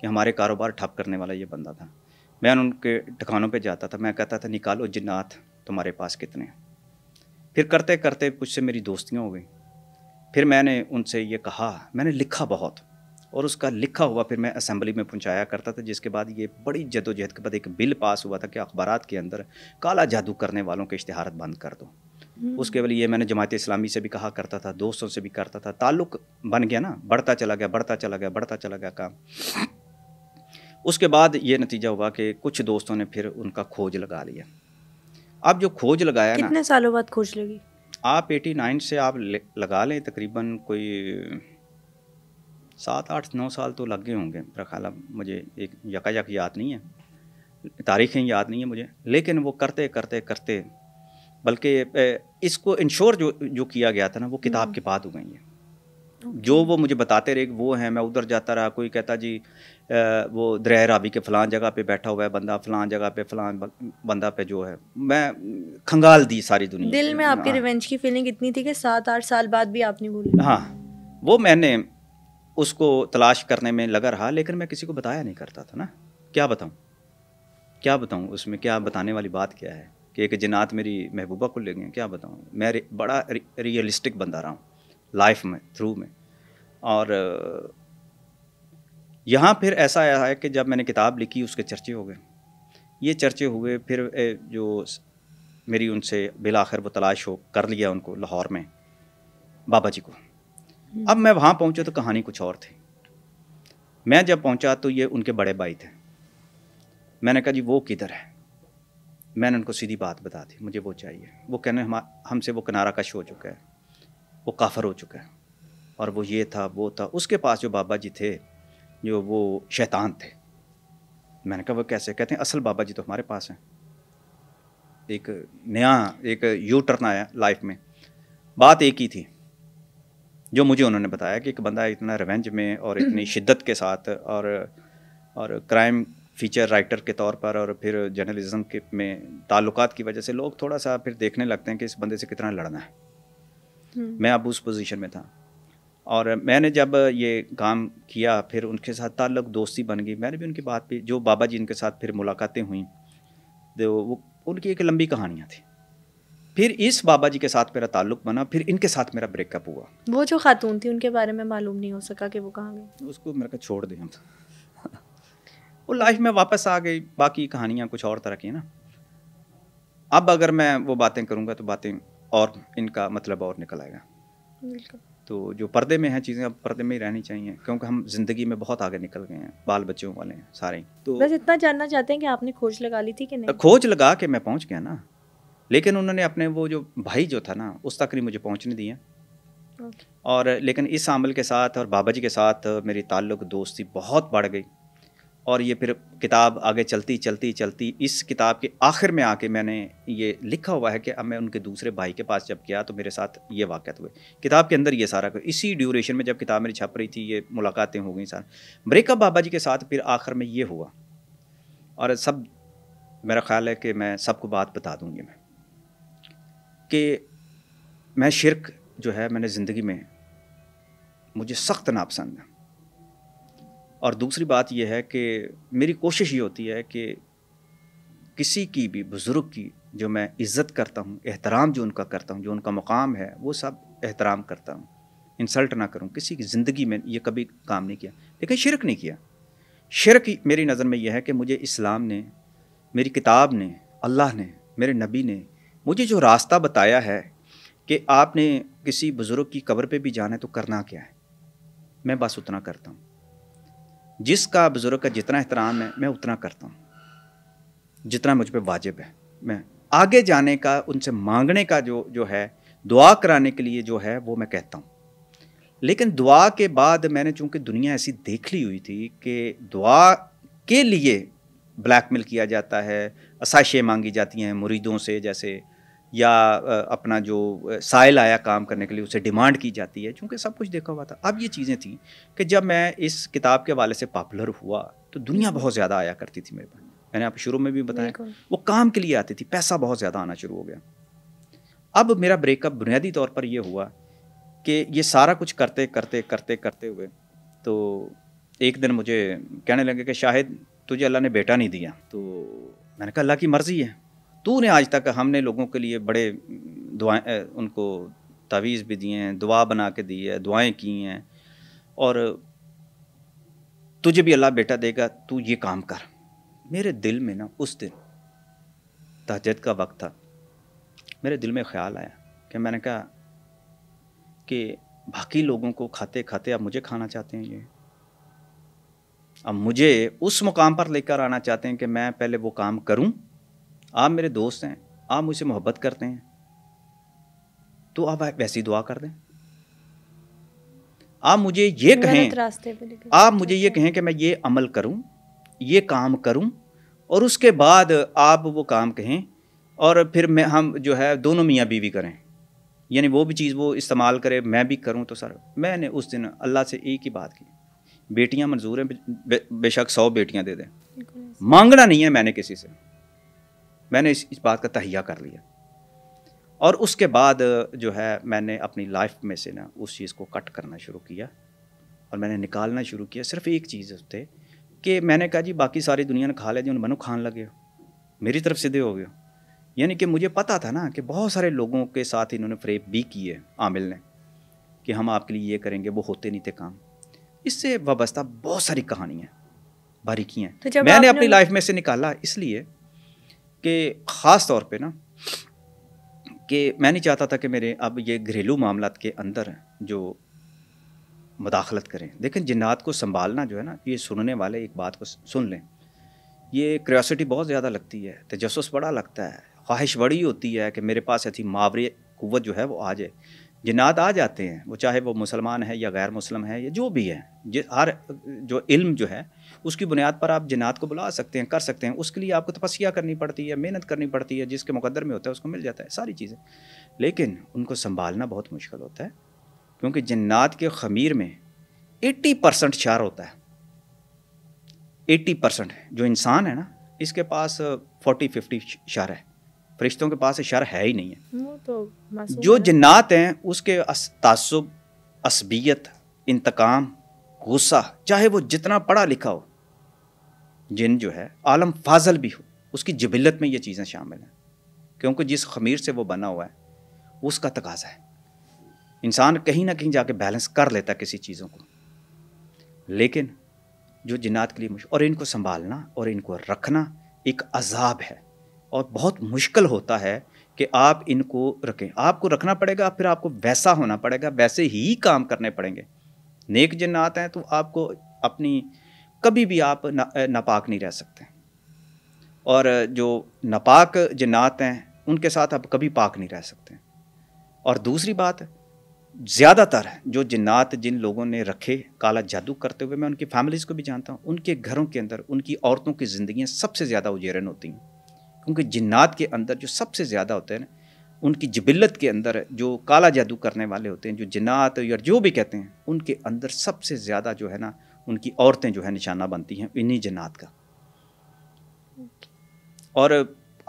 कि हमारे कारोबार ठप करने वाला ये बंदा था मैं उनके ठिकानों पर जाता था मैं कहता था निकालो जिन्नात तुम्हारे पास कितने फिर करते करते कुछ से मेरी दोस्तियाँ हो गई फिर मैंने उनसे ये कहा मैंने लिखा बहुत और उसका लिखा हुआ फिर मैं असेंबली में पहुंचाया करता था जिसके बाद ये बड़ी जदोजहद के बाद एक बिल पास हुआ था कि अखबार के अंदर काला जादू करने वालों के इश्तहार बंद कर दो हम्म। उसके ये मैंने जमात इस्लामी से भी कहा करता था दोस्तों से भी करता था ताल्लुक बन गया ना बढ़ता चला गया बढ़ता चला गया बढ़ता चला गया काम उसके बाद ये नतीजा हुआ कि कुछ दोस्तों ने फिर उनका खोज लगा लिया अब जो खोज लगाया कितने सालों बाद खोज लगी आप 89 से आप लगा लें तकरीबन कोई सात आठ नौ साल तो लग गए होंगे मेरा ख्याल मुझे एक यका यक याद नहीं है तारीखें याद नहीं है मुझे लेकिन वो करते करते करते बल्कि इसको इंश्योर जो जो किया गया था ना वो किताब हम्म। के बाद हो गई है जो वो मुझे बताते रहे वो हैं मैं उधर जाता रहा कोई कहता जी वो दरह रावी के फलान जगह पे बैठा हुआ है बंदा फलान जगह पे फलान बंदा पे जो है मैं खंगाल दी सारी दुनिया दिल में आपकी हाँ। रिवेंज की फीलिंग इतनी थी कि सात आठ साल बाद भी आपने बोली हाँ वो मैंने उसको तलाश करने में लगा रहा लेकिन मैं किसी को बताया नहीं करता था ना क्या बताऊँ क्या बताऊँ उसमें क्या बताने वाली बात क्या है कि एक जिनात मेरी महबूबा को ले गए क्या बताऊँ मैं बड़ा रियलिस्टिक बंदा रहा हूँ लाइफ में थ्रू में और यहाँ फिर ऐसा आया है कि जब मैंने किताब लिखी उसके चर्चे हो गए ये चर्चे हुए फिर जो मेरी उनसे बिलाखिर वो तलाश हो कर लिया उनको लाहौर में बाबा जी को हम्म। अब मैं वहाँ पहुँचा तो कहानी कुछ और थी मैं जब पहुँचा तो ये उनके बड़े भाई थे मैंने कहा जी वो किधर है मैंने उनको सीधी बात बता दी मुझे वो चाहिए वो कहने हम हमसे वो किनारा कश हो चुका है वो काफ़र हो चुका है और वो ये था वो था उसके पास जो बाबा जी थे जो वो शैतान थे मैंने कहा वो कैसे कहते हैं असल बाबा जी तो हमारे पास हैं एक नया एक यू टर्न आया लाइफ में बात एक ही थी जो मुझे उन्होंने बताया कि एक बंदा इतना रिवेंज में और इतनी शिद्दत के साथ और और क्राइम फीचर राइटर के तौर पर और फिर जर्नलिज्म के में ताल्लुकात की वजह से लोग थोड़ा सा फिर देखने लगते हैं कि इस बंदे से कितना लड़ना है हम्म। मैं अब उस पोजीशन में था और मैंने जब ये काम किया फिर उनके साथ ताल्लुक दोस्ती बन गई मैंने भी उनकी बात पे जो बाबा जी इनके साथ फिर मुलाकातें हुई तो वो उनकी एक लंबी कहानियाँ थी फिर इस बाबा जी के साथ मेरा ताल्लुक बना फिर इनके साथ मेरा ब्रेकअप हुआ वो जो खातून थी उनके बारे में मालूम नहीं हो सका कि वो कहाँ गई उसको मेरे को छोड़ दें हम वो लाइफ में वापस आ गई बाकी कहानियाँ कुछ और तरह की ना अब अगर मैं वो बातें करूँगा तो बातें और इनका मतलब और निकल आएगा बिल्कुल तो जो पर्दे में है चीज़ें अब पर्दे में ही रहनी चाहिए क्योंकि हम ज़िंदगी में बहुत आगे निकल गए हैं बाल बच्चों वाले हैं सारे तो बस इतना जानना चाहते हैं कि आपने खोज लगा ली थी कि नहीं खोज लगा के मैं पहुँच गया ना लेकिन उन्होंने अपने वो जो भाई जो था ना उस तक नहीं मुझे पहुँचने दिया और लेकिन इस आमल के साथ और बाबा जी के साथ मेरी ताल्लुक दोस्ती बहुत बढ़ गई और ये फिर किताब आगे चलती चलती चलती इस किताब के आखिर में आके मैंने ये लिखा हुआ है कि अब मैं उनके दूसरे भाई के पास जब गया तो मेरे साथ ये वाक़ हुए किताब के अंदर ये सारा कुछ इसी ड्यूरेशन में जब किताब मेरी छप रही थी ये मुलाकातें हो गई सर ब्रेकअप बाबा जी के साथ फिर आखिर में ये हुआ और सब मेरा ख्याल है कि मैं सबको बात बता दूँगी मैं कि मैं शिरक जो है मैंने ज़िंदगी में मुझे सख्त नापसंद है और दूसरी बात यह है कि मेरी कोशिश ये होती है कि किसी की भी बुज़ुर्ग की जो मैं इज़्ज़त करता हूँ एहतराम जो उनका करता हूँ जो उनका मुकाम है वो सब एहतराम करता हूँ इंसल्ट ना करूँ किसी की ज़िंदगी में ये कभी काम नहीं किया लेकिन शिरक नहीं किया शिरक मेरी नज़र में यह है कि मुझे इस्लाम ने मेरी किताब ने अल्लाह ने मेरे नबी ने मुझे जो रास्ता बताया है कि आपने किसी बुज़ुर्ग की कब्र पे भी जाना है तो करना क्या है मैं बस उतना करता हूँ जिसका बुज़ुर्ग का जितना एहतराम है मैं उतना करता हूँ जितना मुझ पर वाजिब है मैं आगे जाने का उनसे मांगने का जो जो है दुआ कराने के लिए जो है वो मैं कहता हूँ लेकिन दुआ के बाद मैंने चूंकि दुनिया ऐसी देख ली हुई थी कि दुआ के लिए ब्लैकमेल किया जाता है असाइशें मांगी जाती हैं मुरीदों से जैसे या अपना जो साइल आया काम करने के लिए उसे डिमांड की जाती है चूँकि सब कुछ देखा हुआ था अब ये चीज़ें थी कि जब मैं इस किताब के हवाले से पॉपुलर हुआ तो दुनिया बहुत ज़्यादा आया करती थी मेरे पास मैंने आप शुरू में भी बताया वो काम के लिए आती थी पैसा बहुत ज़्यादा आना शुरू हो गया अब मेरा ब्रेकअप बुनियादी तौर पर यह हुआ कि ये सारा कुछ करते करते करते करते हुए तो एक दिन मुझे कहने लगे कि शायद तुझे अल्लाह ने बेटा नहीं दिया तो मैंने कहा अल्लाह की मर्ज़ी है तूने आज तक हमने लोगों के लिए बड़े दुआएं उनको तावीज़ भी दिए हैं दुआ बना के दी है दुआएं की हैं और तुझे भी अल्लाह बेटा देगा तू ये काम कर मेरे दिल में ना उस दिन तहजद का वक्त था मेरे दिल में ख्याल आया कि मैंने कहा कि बाकी लोगों को खाते खाते अब मुझे खाना चाहते हैं ये अब मुझे उस मुकाम पर लेकर आना चाहते हैं कि मैं पहले वो काम करूं आप मेरे दोस्त हैं आप मुझसे मोहब्बत करते हैं तो आप वैसी दुआ कर दें आप मुझे ये कहें आप मुझे ये कहें कि मैं ये अमल करूं ये काम करूं और उसके बाद आप वो काम कहें और फिर मैं हम जो है दोनों मियाँ बीवी करें यानी वो भी चीज़ वो इस्तेमाल करे मैं भी करूं तो सर मैंने उस दिन अल्लाह से एक ही बात की बेटियां मंजूर हैं बेशक सौ बेटियां दे दें मांगना नहीं है मैंने किसी से मैंने इस इस बात का तहिया कर लिया और उसके बाद जो है मैंने अपनी लाइफ में से ना उस चीज़ को कट करना शुरू किया और मैंने निकालना शुरू किया सिर्फ एक चीज़ थे कि मैंने कहा जी बाकी सारी दुनिया ने खा लिया जी उन मनु खान लगे हो मेरी तरफ सीधे हो गए यानी कि मुझे पता था ना कि बहुत सारे लोगों के साथ इन्होंने फ्रेप भी किए आमिल ने कि हम आपके लिए ये करेंगे वो होते नहीं थे काम इससे वाबस्ता बहुत सारी कहानियाँ बारीकियाँ तो मैंने अपनी लाइफ में से निकाला इसलिए कि ख़ास तौर पे ना कि मैं नहीं चाहता था कि मेरे अब ये घरेलू मामला के अंदर जो मुदाखलत करें देखें जिन्नात को संभालना जो है ना ये सुनने वाले एक बात को सुन लें ये क्रियोसिटी बहुत ज़्यादा लगती है तजस बड़ा लगता है ख्वाहिश बड़ी होती है कि मेरे पास ऐसी मावरी कुत जो है वो आ जाए जिन्नात आ जाते हैं वो चाहे वो मुसलमान है या गैर मुसलम है या जो भी है हर जो इल्म जो है उसकी बुनियाद पर आप जिनात को बुला सकते हैं कर सकते हैं उसके लिए आपको तपस्या करनी पड़ती है मेहनत करनी पड़ती है जिसके मुकदर में होता है उसको मिल जाता है सारी चीज़ें लेकिन उनको संभालना बहुत मुश्किल होता है क्योंकि जन्नात के खमीर में एट्टी परसेंट चार होता है एट्टी परसेंट जो इंसान है ना इसके पास फोर्टी फिफ्टी शार है फरिश्तों के पास शर है ही नहीं है वो तो जो जन्नात हैं उसके तसब असबियत इंतकाम गुस्सा चाहे वो जितना पढ़ा लिखा हो जिन जो है आलम फाजल भी हो उसकी जबिलत में ये चीज़ें शामिल हैं क्योंकि जिस खमीर से वो बना हुआ है उसका तकाजा है इंसान कहीं ना कहीं जाके बैलेंस कर लेता किसी चीज़ों को लेकिन जो जिन्नात के लिए मुश्किल और इनको संभालना और इनको रखना एक अजाब है और बहुत मुश्किल होता है कि आप इनको रखें आपको रखना पड़ेगा फिर आपको वैसा होना पड़ेगा वैसे ही काम करने पड़ेंगे नेक जन्नात हैं तो आपको अपनी कभी भी आप ना, नापाक नहीं रह सकते और जो नापाक जन्नात हैं उनके साथ आप कभी पाक नहीं रह सकते और दूसरी बात ज़्यादातर जो जन्नात जिन लोगों ने रखे काला जादू करते हुए मैं उनकी फैमिलीज़ को भी जानता हूँ उनके घरों के अंदर उनकी औरतों की ज़िंदियाँ सबसे ज़्यादा उजेरन होती हैं क्योंकि जन्नात के अंदर जो सबसे ज़्यादा होते हैं उनकी जबिलत के अंदर जो काला जादू करने वाले होते हैं जो जिनात या जो भी कहते हैं उनके अंदर सबसे ज़्यादा जो है ना उनकी औरतें जो है निशाना बनती हैं इन्हीं जिनात का और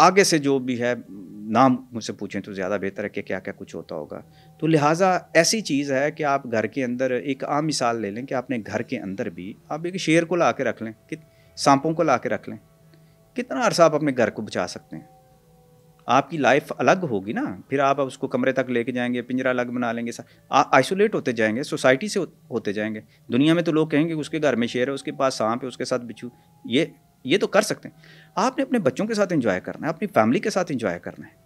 आगे से जो भी है नाम मुझसे पूछें तो ज़्यादा बेहतर है कि क्या क्या कुछ होता होगा तो लिहाजा ऐसी चीज़ है कि आप घर के अंदर एक आम मिसाल ले लें कि आपने घर के अंदर भी आप एक शेर को ला के रख लें कि सांपों को ला के रख लें कितना अरसा आप अपने घर को बचा सकते हैं आपकी लाइफ अलग होगी ना फिर आप उसको कमरे तक लेके जाएंगे पिंजरा अलग बना लेंगे आइसोलेट होते जाएंगे सोसाइटी से होते जाएंगे दुनिया में तो लोग कहेंगे उसके घर में शेर है उसके पास सांप है उसके साथ बिच्छू ये ये तो कर सकते हैं आपने अपने बच्चों के साथ इंजॉय करना है अपनी फैमिली के साथ इंजॉय करना है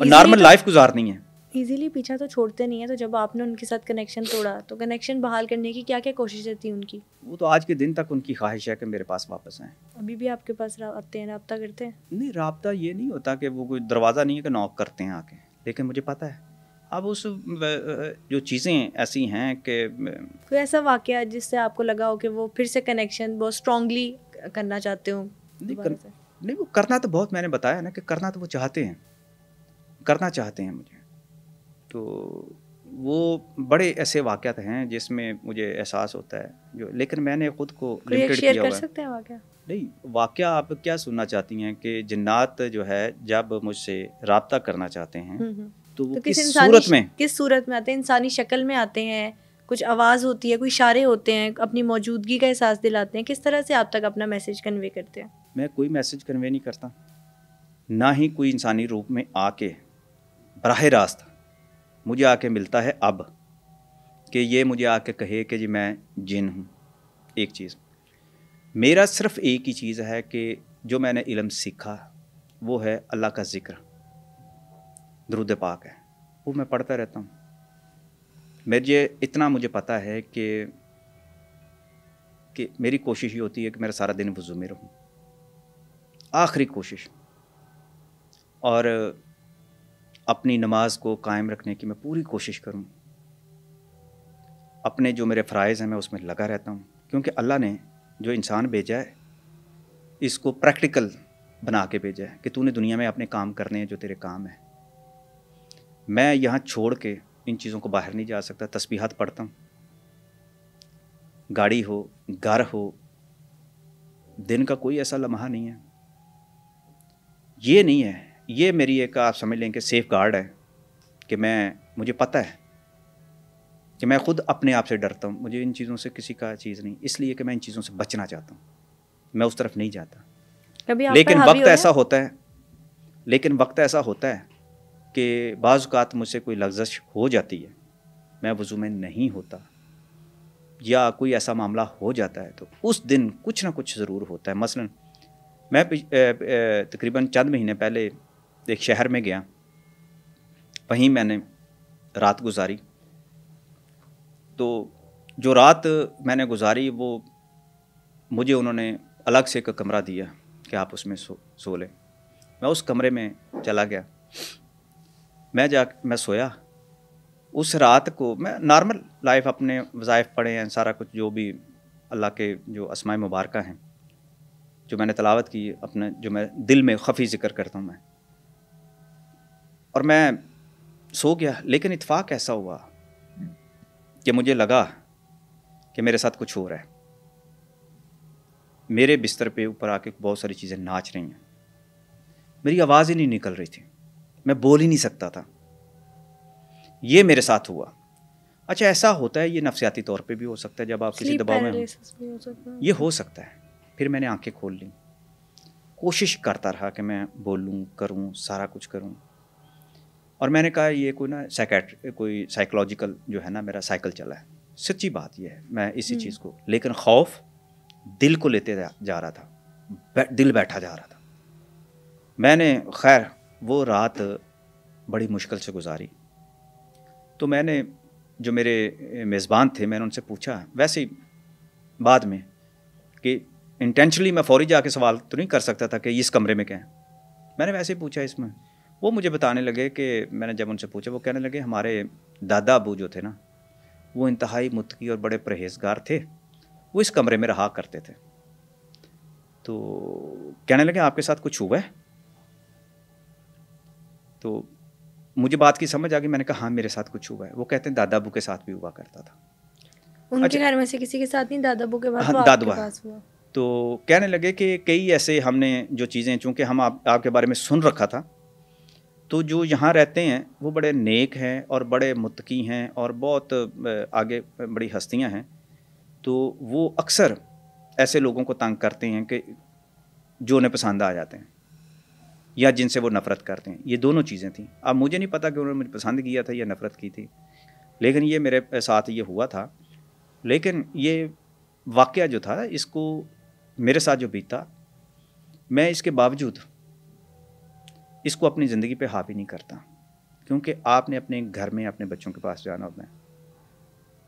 और नॉर्मल लाइफ गुजारनी है ईजिली पीछा तो छोड़ते नहीं है तो जब आपने उनके साथ कनेक्शन तोड़ा तो कनेक्शन बहाल करने की क्या क्या कोशिशें थी उनकी वो तो आज के दिन तक उनकी ख्वाहिश है कि मेरे पास वापस आए अभी भी आपके पास आते हैं रबता करते हैं नहीं रबता ये नहीं होता कि वो कोई दरवाज़ा नहीं है कि नॉक करते हैं आके लेकिन मुझे पता है अब उस जो चीज़ें ऐसी हैं कि कोई ऐसा वाक़ जिससे आपको लगा हो कि वो फिर से कनेक्शन बहुत स्ट्रांगली करना चाहते हो नहीं वो करना तो बहुत मैंने बताया ना कि करना तो वो चाहते हैं करना चाहते हैं मुझे तो वो बड़े ऐसे वाक़ हैं जिसमें मुझे एहसास होता है जो लेकिन मैंने खुद को लिमिटेड किया कर सकते हैं वाक्या नहीं वाक़ आप क्या सुनना चाहती हैं कि जन्नात जो है जब मुझसे रबता करना चाहते हैं हम्म, हम्म। तो वो तो किस, किस सूरत में किस सूरत में आते हैं इंसानी शक्ल में आते हैं कुछ आवाज़ होती है कोई इशारे होते हैं अपनी मौजूदगी का एहसास दिलाते हैं किस तरह से आप तक अपना मैसेज कन्वे करते हैं मैं कोई मैसेज कन्वे नहीं करता ना ही कोई इंसानी रूप में आके बरह रास्त मुझे आके मिलता है अब कि ये मुझे आके कहे कि जी मैं जिन हूँ एक चीज़ मेरा सिर्फ एक ही चीज़ है कि जो मैंने इलम सीखा वो है अल्लाह का ज़िक्र दरुद पाक है वो मैं पढ़ता रहता हूँ मेरे इतना मुझे पता है कि कि मेरी कोशिश ये होती है कि मेरा सारा दिन वज़ू में रहूँ आखिरी कोशिश और अपनी नमाज को कायम रखने की मैं पूरी कोशिश करूँ अपने जो मेरे फ़रज़ हैं मैं उसमें लगा रहता हूँ क्योंकि अल्लाह ने जो इंसान भेजा है इसको प्रैक्टिकल बना के भेजा है कि तूने दुनिया में अपने काम करने हैं जो तेरे काम हैं मैं यहाँ छोड़ के इन चीज़ों को बाहर नहीं जा सकता तस्बीहात पढ़ता हूँ गाड़ी हो घर हो दिन का कोई ऐसा लम्हा नहीं है ये नहीं है ये मेरी एक आप समझ लें कि सेफ़ गार्ड है कि मैं मुझे पता है कि मैं खुद अपने आप से डरता हूँ मुझे इन चीज़ों से किसी का चीज़ नहीं इसलिए कि मैं इन चीज़ों से बचना चाहता हूँ मैं उस तरफ नहीं जाता कभी लेकिन वक्त हो ऐसा होता है लेकिन वक्त ऐसा होता है कि बाज़ात मुझसे कोई लफ्ज़श हो जाती है मैं वज़ू में नहीं होता या कोई ऐसा मामला हो जाता है तो उस दिन कुछ ना कुछ ज़रूर होता है मसलन मैं तकरीबन चंद महीने पहले एक शहर में गया वहीं मैंने रात गुजारी तो जो रात मैंने गुजारी वो मुझे उन्होंने अलग से एक कमरा दिया कि आप उसमें सो सो लें मैं उस कमरे में चला गया मैं जा मैं सोया उस रात को मैं नॉर्मल लाइफ अपने वज़ाइफ पढ़े हैं सारा कुछ जो भी अल्लाह के जो असमाय मुबारक हैं जो मैंने तलावत की अपने जो मैं दिल में खफ़ी ज़िक्र करता हूँ मैं और मैं सो गया लेकिन इतफाक ऐसा हुआ कि मुझे लगा कि मेरे साथ कुछ हो रहा है मेरे बिस्तर पे ऊपर आके बहुत सारी चीज़ें नाच रही हैं मेरी आवाज़ ही नहीं निकल रही थी मैं बोल ही नहीं सकता था ये मेरे साथ हुआ अच्छा ऐसा होता है ये नफसियाती तौर पे भी हो सकता है जब आप किसी दबाव में हो ये हो सकता है फिर मैंने आंखें खोल ली कोशिश करता रहा कि मैं बोलूँ करूँ सारा कुछ करूँ और मैंने कहा ये कोई ना साइकेट कोई साइकोलॉजिकल जो है ना मेरा साइकिल चला है सच्ची बात यह है मैं इसी हम्म। चीज़ को लेकिन खौफ दिल को लेते जा रहा था दिल बैठा जा रहा था मैंने खैर वो रात बड़ी मुश्किल से गुजारी तो मैंने जो मेरे मेज़बान थे मैंने उनसे पूछा वैसे ही बाद में कि इंटेंशनली मैं फौरी जाके सवाल तो नहीं कर सकता था कि इस कमरे में क्या है मैंने वैसे ही पूछा इसमें वो मुझे बताने लगे कि मैंने जब उनसे पूछा वो कहने लगे हमारे दादा अबू जो थे ना वो इंतहाई मुतकी और बड़े परहेजगार थे वो इस कमरे में रहा करते थे तो कहने लगे आपके साथ कुछ हुआ है तो मुझे बात की समझ आ गई मैंने कहा हाँ मेरे साथ कुछ हुआ है वो कहते हैं दादा अबू के साथ भी हुआ करता था उनके अच्छा। घर में से किसी के साथ नहीं दादा अबू के बाद हाँ, दादा हुआ तो कहने लगे कि कई ऐसे हमने जो चीज़ें चूँकि हम आप, आपके बारे में सुन रखा था तो जो यहाँ रहते हैं वो बड़े नेक हैं और बड़े मुतकी हैं और बहुत आगे बड़ी हस्तियाँ हैं तो वो अक्सर ऐसे लोगों को तंग करते हैं कि जो उन्हें पसंद आ जाते हैं या जिनसे वो नफ़रत करते हैं ये दोनों चीज़ें थी अब मुझे नहीं पता कि उन्होंने मुझे पसंद किया था या नफ़रत की थी लेकिन ये मेरे साथ ये हुआ था लेकिन ये वाक़ जो था इसको मेरे साथ जो बीता मैं इसके बावजूद इसको अपनी ज़िंदगी पे हावी नहीं करता क्योंकि आपने अपने घर में अपने बच्चों के पास जाना होता है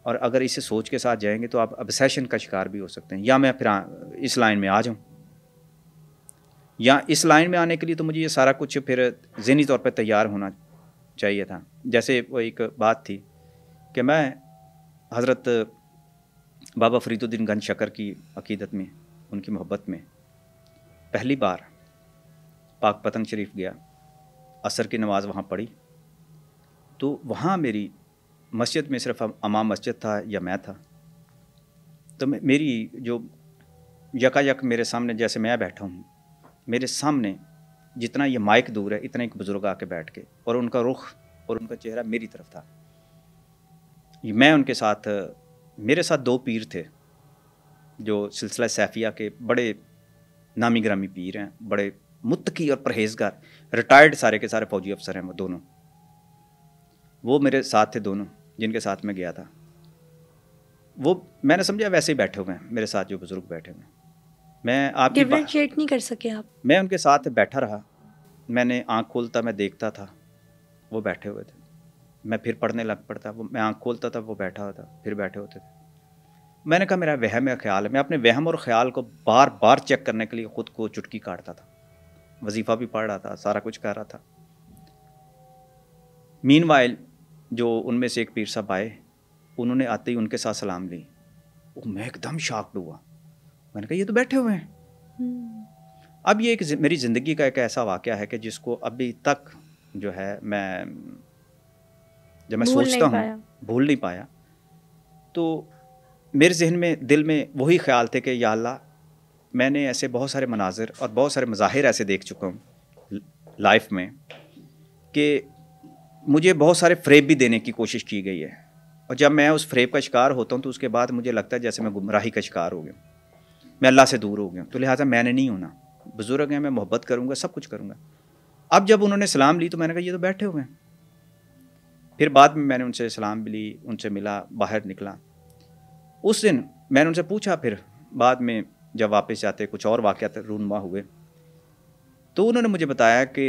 और अगर इसे सोच के साथ जाएंगे तो आप अबसेशन का शिकार भी हो सकते हैं या मैं फिर इस लाइन में आ जाऊँ या इस लाइन में आने के लिए तो मुझे ये सारा कुछ फिर जहनी तौर पर तैयार होना चाहिए था जैसे वो एक बात थी कि मैं हज़रत बाबा फरीदुद्दीन गन शकर की अकीदत में उनकी मोहब्बत में पहली बार पाक पतंग शरीफ गया असर की नमाज़ वहाँ पढ़ी तो वहाँ मेरी मस्जिद में सिर्फ अमाम मस्जिद था या मैं था तो मेरी जो यकायक मेरे सामने जैसे मैं बैठा हूँ मेरे सामने जितना ये माइक दूर है इतना एक बुज़ुर्ग आके बैठ के और उनका रुख और उनका चेहरा मेरी तरफ था मैं उनके साथ मेरे साथ दो पीर थे जो सिलसिला सैफिया के बड़े नामी ग्रामी पीर हैं बड़े मुतकी और परहेजगार रिटायर्ड सारे के सारे फौजी अफसर हैं वो दोनों वो मेरे साथ थे दोनों जिनके साथ मैं गया था वो मैंने समझा वैसे ही बैठे हुए हैं मेरे साथ जो बुज़ुर्ग बैठे हुए मैं आप डिफ्रेंशिएट नहीं कर सके आप मैं उनके साथ बैठा रहा मैंने आँख खोलता मैं देखता था वो बैठे हुए थे मैं फिर पढ़ने लग पड़ता वो मैं आँख खोलता था वो बैठा होता फिर बैठे होते थे मैंने कहा मेरा वहम या ख्याल है मैं अपने वहम और ख्याल को बार बार चेक करने के लिए ख़ुद को चुटकी काटता था वजीफ़ा भी पढ़ रहा था सारा कुछ कर रहा था मीन वाइल जो उनमें से एक पीर साहब आए उन्होंने आते ही उनके साथ सलाम ली वो मैं एकदम शॉक्ड हुआ मैंने कहा ये तो बैठे हुए हैं हम्म। अब ये एक मेरी ज़िंदगी का एक ऐसा वाक़ है कि जिसको अभी तक जो है मैं जब मैं सोचता हूँ भूल नहीं पाया तो मेरे जहन में दिल में वही ख्याल थे कि या अल्लाह मैंने ऐसे बहुत सारे मनाजिर और बहुत सारे मज़ाहिर ऐसे देख चुका हूँ लाइफ में कि मुझे बहुत सारे फ्रेब भी देने की कोशिश की गई है और जब मैं उस फ्रेब का शिकार होता हूँ तो उसके बाद मुझे लगता है जैसे मैं गुमराही का शिकार हो गया मैं अल्लाह से दूर हो गया तो लिहाजा मैंने नहीं होना बुज़ुर्ग हैं मैं मोहब्बत करूँगा सब कुछ करूँगा अब जब उन्होंने सलाम ली तो मैंने कहा ये तो बैठे हुए हैं फिर बाद में मैंने उनसे सलाम भी ली उनसे मिला बाहर निकला उस दिन मैंने उनसे पूछा फिर बाद में जब वापस जाते कुछ और वाक़ रूनमा हुए तो उन्होंने मुझे बताया कि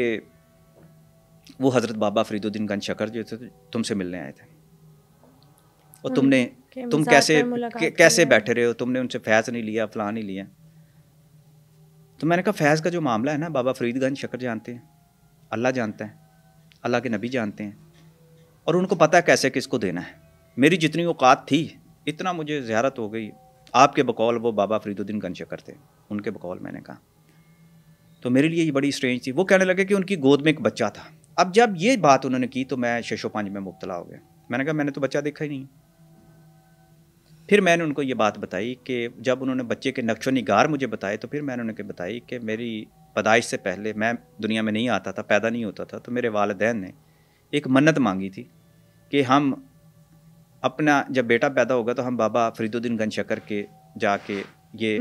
वो हज़रत बाबा फरीदुद्दीन गंज शकर जो थे तुमसे मिलने आए थे और हम्म, तुमने तुम कैसे कैसे बैठे रहे हो तुमने उनसे फैज़ नहीं लिया फला नहीं लिया तो मैंने कहा फैज़ का जो मामला है ना बाबा फरीदगंज शकर जानते हैं अल्लाह जानता है अल्लाह के नबी जानते हैं और उनको पता है कैसे किसको देना है मेरी जितनी औकात थी इतना मुझे ज्यारत हो गई आपके बकौल वो बाबा फरीदुद्दीन गंजकर थे उनके बकौल मैंने कहा तो मेरे लिए ये बड़ी स्ट्रेंज थी वो कहने लगे कि उनकी गोद में एक बच्चा था अब जब ये बात उन्होंने की तो मैं पांच में मुबतला हो गया मैंने कहा मैंने तो बच्चा देखा ही नहीं फिर मैंने उनको ये बात बताई कि जब उन्होंने बच्चे के नक्शो निगार मुझे बताए तो फिर मैंने उनके बताई कि मेरी पैदाइश से पहले मैं दुनिया में नहीं आता था पैदा नहीं होता था तो मेरे वालदेन ने एक मन्नत मांगी थी कि हम अपना जब बेटा पैदा होगा तो हम बाबा फरीदुद्दीन गंज शकर के जाके ये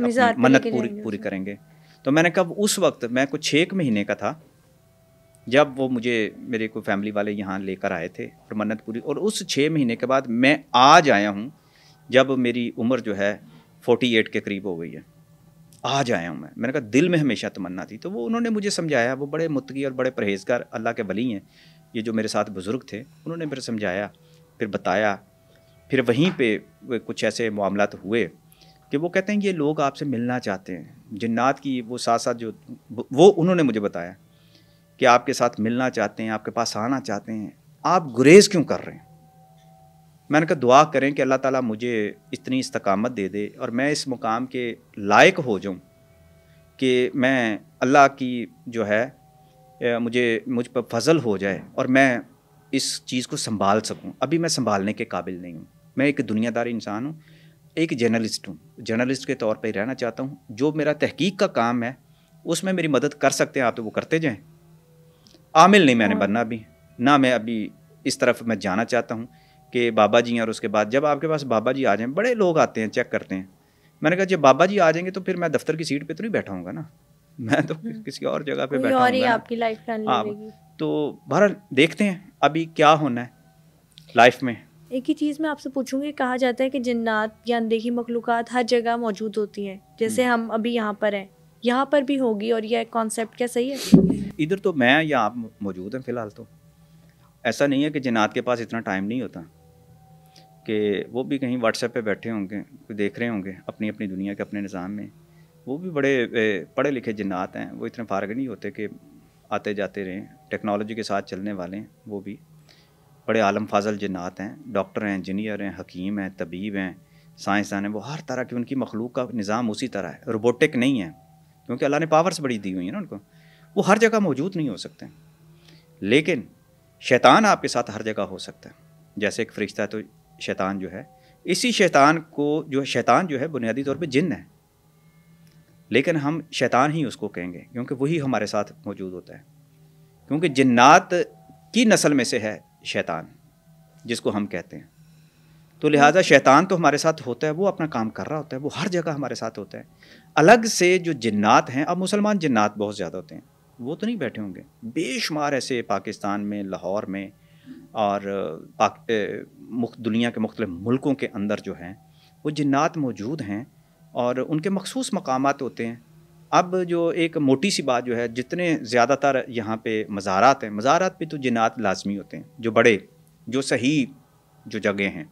मन्नत पूरी पूरी करेंगे तो मैंने कब उस वक्त मैं कुछ छः महीने का था जब वो मुझे मेरे को फैमिली वाले यहाँ लेकर आए थे और मन्नत पूरी और उस छः महीने के बाद मैं आज आया हूँ जब मेरी उम्र जो है फोर्टी एट के करीब हो गई है आज आया हूँ मैं मैंने कहा दिल में हमेशा तमन्ना थी तो वो उन्होंने मुझे समझाया वो बड़े मुतगी और बड़े परहेजगार अल्लाह के बली हैं ये जो मेरे साथ बुज़ुर्ग थे उन्होंने मेरे समझाया फिर बताया फिर वहीं पे कुछ ऐसे मामला हुए कि वो कहते हैं ये लोग आपसे मिलना चाहते हैं जिन्नात की वो साथ साथ जो वो उन्होंने मुझे बताया कि आपके साथ मिलना चाहते हैं आपके पास आना चाहते हैं आप गुरेज क्यों कर रहे हैं मैंने कहा दुआ करें कि अल्लाह ताला मुझे इतनी इस्तकामत दे दे और मैं इस मुकाम के लायक हो जाऊं कि मैं अल्लाह की जो है मुझे मुझ पर फजल हो जाए और मैं इस चीज़ को संभाल सकूं अभी मैं संभालने के काबिल नहीं हूं मैं एक दुनियादार इंसान हूँ एक जर्नलिस्ट हूँ जर्नलिस्ट के तौर पर ही रहना चाहता हूँ जो मेरा तहकीक का काम है उसमें मेरी मदद कर सकते हैं आप तो वो करते जाएँ आमिल नहीं मैंने हाँ। बनना अभी ना मैं अभी इस तरफ मैं जाना चाहता हूँ कि बाबा जी और उसके बाद जब आपके पास बाबा जी आ जाएँ बड़े लोग आते हैं चेक करते हैं मैंने कहा जब बाबा जी आ जाएंगे तो फिर मैं दफ्तर की सीट पे तो नहीं बैठाऊँगा ना मैं तो हम्म। किसी और जगह पे बैठा आपकी हाँ, लाइफ तो बहर देखते हैं अभी क्या होना है लाइफ में एक ही चीज़ मैं आपसे पूछूंगी कहा जाता है कि जिन्नात या अनदेखी मखलूक़ हर जगह मौजूद होती हैं जैसे हम्म। हम अभी यहाँ पर हैं यहाँ पर भी होगी और यह कॉन्सेप्ट क्या सही है इधर तो मैं या आप मौजूद हैं फ़िलहाल तो ऐसा नहीं है कि जिन्नात के पास इतना टाइम नहीं होता कि वो भी कहीं व्हाट्सएप पे बैठे होंगे देख रहे होंगे अपनी अपनी दुनिया के अपने निज़ाम में वो भी बड़े पढ़े लिखे जिन्नात हैं वो इतने फारग नहीं होते कि आते जाते रहें टेक्नोलॉजी के साथ चलने वाले हैं वो भी बड़े आलम फाजल जिन्नात हैं डॉक्टर हैं इंजीनियर हैं हकीम हैं तबीब हैं साइंसदान हैं वो हर तरह की उनकी मखलूक का निज़ाम उसी तरह है रोबोटिक नहीं है क्योंकि अल्लाह ने पावर्स बड़ी दी हुई है ना उनको वो हर जगह मौजूद नहीं हो सकते लेकिन शैतान आपके साथ हर जगह हो सकता है जैसे एक फरिश्ता तो शैतान जो है इसी शैतान को जो शैतान जो है बुनियादी तौर पर जिन है लेकिन हम शैतान ही उसको कहेंगे क्योंकि वही हमारे साथ मौजूद होता है क्योंकि जिन्नात की नस्ल में से है शैतान जिसको हम कहते हैं तो लिहाजा शैतान तो हमारे साथ होता है वो अपना काम कर रहा होता है वो हर जगह हमारे साथ होता है अलग से जो जन्नात हैं अब मुसलमान जन्नात बहुत ज़्यादा होते हैं वो तो नहीं बैठे होंगे बेशुमार ऐसे पाकिस्तान में लाहौर में और पाक दुनिया के मुख्तलिफ मुल्कों के अंदर जो हैं वो जन्ात मौजूद हैं और उनके मखसूस मकाम होते हैं अब जो एक मोटी सी बात जो है जितने ज़्यादातर यहाँ पे मज़ारात हैं मज़ारात पे तो जिनात लाजमी होते हैं जो बड़े जो सही जो जगह हैं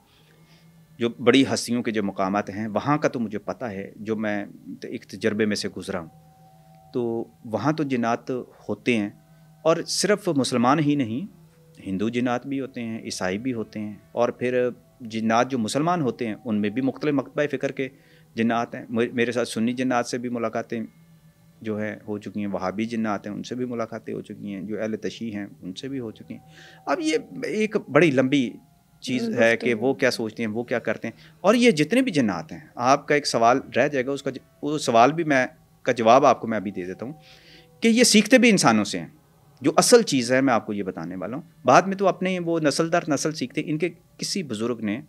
जो बड़ी हस्तियों के जो मकाम हैं वहाँ का तो मुझे पता है जो मैं एक तजर्बे में से गुज़रा हूँ तो वहाँ तो जिनात होते हैं और सिर्फ मुसलमान ही नहीं हिंदू जिनात भी होते हैं ईसाई भी होते हैं और फिर जिन्नात जो मुसलमान होते हैं उनमें भी मुख्तलि मकबा फ़िक्र के जिन्नात हैं मेरे साथ सुन्नी जिन्नात से भी मुलाकातें जो है हो चुकी हैं वहाबी आते हैं उनसे भी मुलाकातें हो चुकी हैं जो अहल तशी हैं उनसे भी हो चुकी हैं अब ये एक बड़ी लंबी चीज़ हम्म, है तो कि वो क्या सोचते हैं वो क्या करते हैं और ये जितने भी आते हैं आपका एक सवाल रह जाएगा उसका वो सवाल भी मैं का जवाब आपको मैं अभी दे देता हूँ कि ये सीखते भी इंसानों से हैं जो असल चीज़ है मैं आपको ये बताने वाला हूँ बाद में तो अपने वो नस्लदार नसल सीखते इनके किसी बुज़ुर्ग ने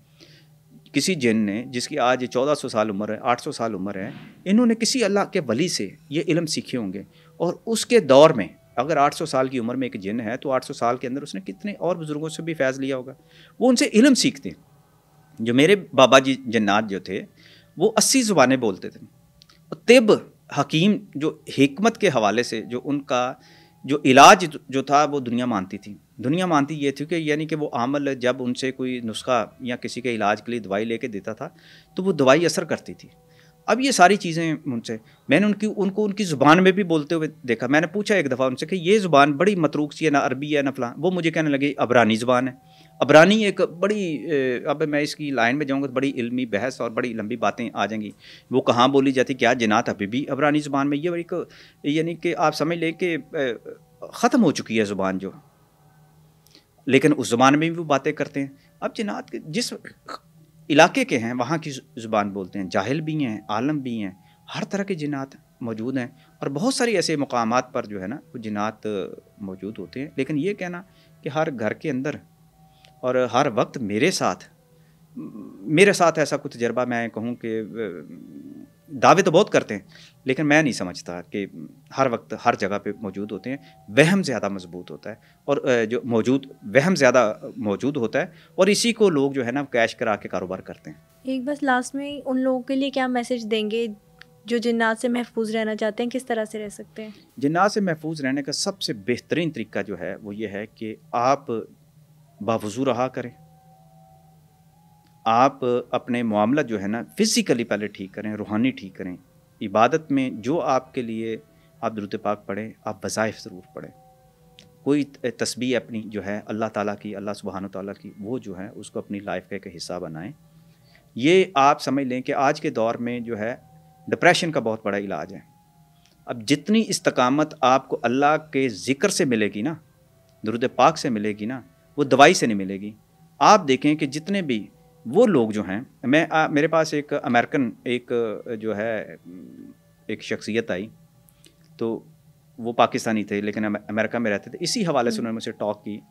किसी जिन ने जिसकी आज 1400 साल उम्र है 800 साल उम्र है इन्होंने किसी अल्लाह के वली से ये इलम सीखे होंगे और उसके दौर में अगर 800 साल की उम्र में एक जिन है तो 800 साल के अंदर उसने कितने और बुज़ुर्गों से भी फैज़ लिया होगा वो उनसे इलम सीखते हैं जो मेरे बाबा जी जन्नात जो थे वो अस्सी ज़ुबानें बोलते थे और तिब हकीम जो हमत के हवाले से जो उनका जो इलाज जो था वो दुनिया मानती थी दुनिया मानती ये थी कि यानी कि वो आमल जब उनसे कोई नुस्खा या किसी के इलाज के लिए दवाई लेके देता था तो वो दवाई असर करती थी अब ये सारी चीज़ें उनसे मैंने उनकी उनको उनकी ज़ुबान में भी बोलते हुए देखा मैंने पूछा एक दफ़ा उनसे कि ये ज़ुबान बड़ी मतरूक सी है ना अरबी है ना फलां वो मुझे कहने लगे अबरानी ज़ुबान है अबरानी एक बड़ी अब मैं इसकी लाइन में जाऊँगा तो बड़ी इलमी बहस और बड़ी लंबी बातें आ जाएंगी वो कहाँ बोली जाती क्या जिनात अभी भी अबरानी ज़ुबान में ये एक यानी कि आप समझ लें कि ख़त्म हो चुकी है ज़ुबान जो लेकिन उस जुबान में भी वो बातें करते हैं अब जिनात के जिस इलाके के हैं वहाँ की ज़ुबान बोलते हैं जाहिल भी हैं आलम भी हैं हर तरह के जिनात मौजूद हैं और बहुत सारी ऐसे मकाम पर जो है ना वो जिनात मौजूद होते हैं लेकिन ये कहना कि हर घर के अंदर और हर वक्त मेरे साथ मेरे साथ ऐसा कुछ तजर्बा मैं कहूँ कि दावे तो बहुत करते हैं लेकिन मैं नहीं समझता कि हर वक्त हर जगह पे मौजूद होते हैं वहम ज़्यादा मजबूत होता है और जो मौजूद वहम ज़्यादा मौजूद होता है और इसी को लोग जो है ना कैश करा के कारोबार करते हैं एक बस लास्ट में उन लोगों के लिए क्या मैसेज देंगे जो जिन्नात से महफूज रहना चाहते हैं किस तरह से रह सकते हैं जिन्नात से महफूज रहने का सबसे बेहतरीन तरीका जो है वो ये है कि आप बावजू रहा करें आप अपने मामला जो है ना फिज़िकली पहले ठीक करें रूहानी ठीक करें इबादत में जो आपके लिए आप दुरुत पाक पढ़ें आप बज़ाइफ ज़रूर पढ़ें कोई तस्बी अपनी जो है अल्लाह ताला की अल्लाह सुबहान ताला की वो जो है उसको अपनी लाइफ का एक हिस्सा बनाएं ये आप समझ लें कि आज के दौर में जो है डिप्रेशन का बहुत बड़ा इलाज है अब जितनी इस्तकामत आपको अल्लाह के ज़िक्र से मिलेगी ना दुरुद पाक से मिलेगी ना वो दवाई से नहीं मिलेगी आप देखें कि जितने भी वो लोग जो हैं मैं आ, मेरे पास एक अमेरिकन एक जो है एक शख्सियत आई तो वो पाकिस्तानी थे लेकिन अमेरिका में रहते थे इसी हवाले से हम्म। उन्होंने मुझसे टॉक की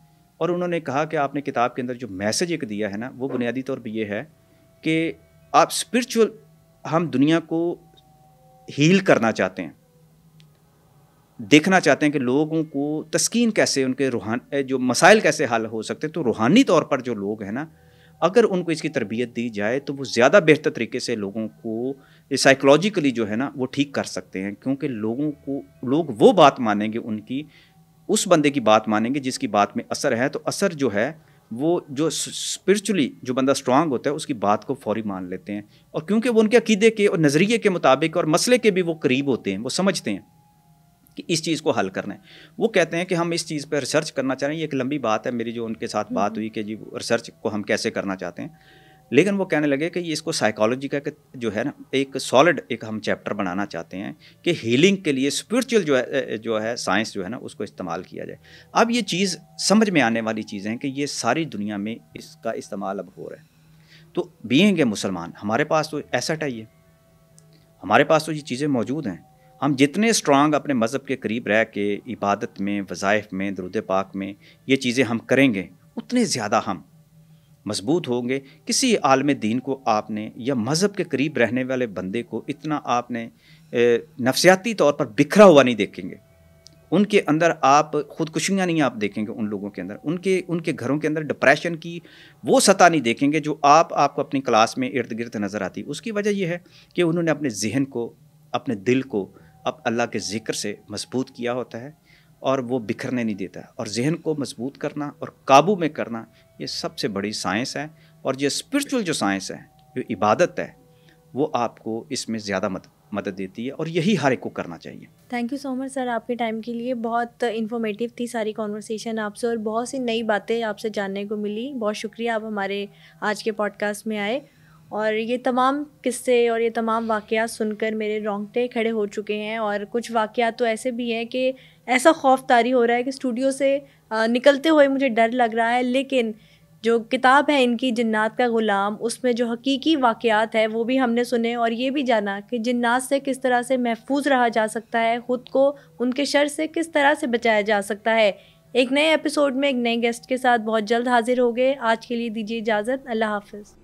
और उन्होंने कहा कि आपने किताब के अंदर जो मैसेज एक दिया है ना वो बुनियादी तौर पर ये है कि आप स्पिरिचुअल हम दुनिया को हील करना चाहते हैं देखना चाहते हैं कि लोगों को तस्कीन कैसे उनके रूहान जो मसाइल कैसे हल हो सकते हैं तो रूहानी तौर पर जो लोग हैं ना अगर उनको इसकी तरबियत दी जाए तो वो ज़्यादा बेहतर तरीके से लोगों को साइकोलॉजिकली जो है ना वो ठीक कर सकते हैं क्योंकि लोगों को लोग वो बात मानेंगे उनकी उस बंदे की बात मानेंगे जिसकी बात में असर है तो असर जो है वो जो स्पिरिचुअली जो बंदा स्ट्रांग होता है उसकी बात को फौरी मान लेते हैं और क्योंकि वो उनके अकीदे के और नज़रिए के मुताबिक और मसले के भी वो करीब होते हैं वो समझते हैं कि इस चीज़ को हल करना है वो कहते हैं कि हम इस चीज़ पर रिसर्च करना चाह रहे हैं ये एक लंबी बात है मेरी जो उनके साथ हम्म। बात हुई कि जी रिसर्च को हम कैसे करना चाहते हैं लेकिन वो कहने लगे कि इसको साइकोलॉजी का जो है ना एक सॉलिड एक हम चैप्टर बनाना चाहते हैं कि हीलिंग के लिए स्पिरिचुअल जो है जो है साइंस जो है ना उसको इस्तेमाल किया जाए अब ये चीज़ समझ में आने वाली चीज़ें हैं कि ये सारी दुनिया में इसका इस्तेमाल अब हो रहा है तो बींग ए मुसलमान हमारे पास तो एसेट है ये हमारे पास तो ये चीज़ें मौजूद हैं हम जितने स्ट्रांग अपने मज़हब के करीब रह के इबादत में वज़ाइफ में दरुद पाक में ये चीज़ें हम करेंगे उतने ज़्यादा हम मजबूत होंगे किसी आलम दीन को आपने या मज़हब के करीब रहने वाले बंदे को इतना आपने नफसियाती तौर पर बिखरा हुआ नहीं देखेंगे उनके अंदर आप खुदकुशियाँ नहीं आप देखेंगे उन लोगों के अंदर उनके उनके घरों के अंदर डिप्रेशन की वो सतह नहीं देखेंगे जो आप आपको अपनी क्लास में इर्द गिर्द नज़र आती उसकी वजह यह है कि उन्होंने अपने जहन को अपने दिल को अब अल्लाह के ज़िक्र से मजबूत किया होता है और वो बिखरने नहीं देता और जहन को मजबूत करना और काबू में करना ये सबसे बड़ी साइंस है और ये स्पिरिचुअल जो साइंस है जो इबादत है वो आपको इसमें ज़्यादा मदद मदद देती है और यही हर एक को करना चाहिए thank you so much sir आपके टाइम के लिए बहुत इन्फॉर्मेटिव थी सारी कॉन्वर्सेशन आपसे और बहुत सी नई बातें आपसे जानने को मिली बहुत शुक्रिया आप हमारे आज के पॉडकास्ट में आए और ये तमाम किस्से और ये तमाम वाक़ सुनकर मेरे रोंगटे खड़े हो चुके हैं और कुछ वाक़ तो ऐसे भी हैं कि ऐसा खौफ तारी हो रहा है कि स्टूडियो से निकलते हुए मुझे डर लग रहा है लेकिन जो किताब है इनकी जन्नात का ग़ुलाम उसमें जो हकीकी वाक़ात है वो भी हमने सुने और ये भी जाना कि जन्नात से किस तरह से महफूज रहा जा सकता है ख़ुद को उनके शर से किस तरह से बचाया जा सकता है एक नए एपिसोड में एक नए गेस्ट के साथ बहुत जल्द हाजिर हो गए आज के लिए दीजिए इजाज़त अल्लाह हाफ़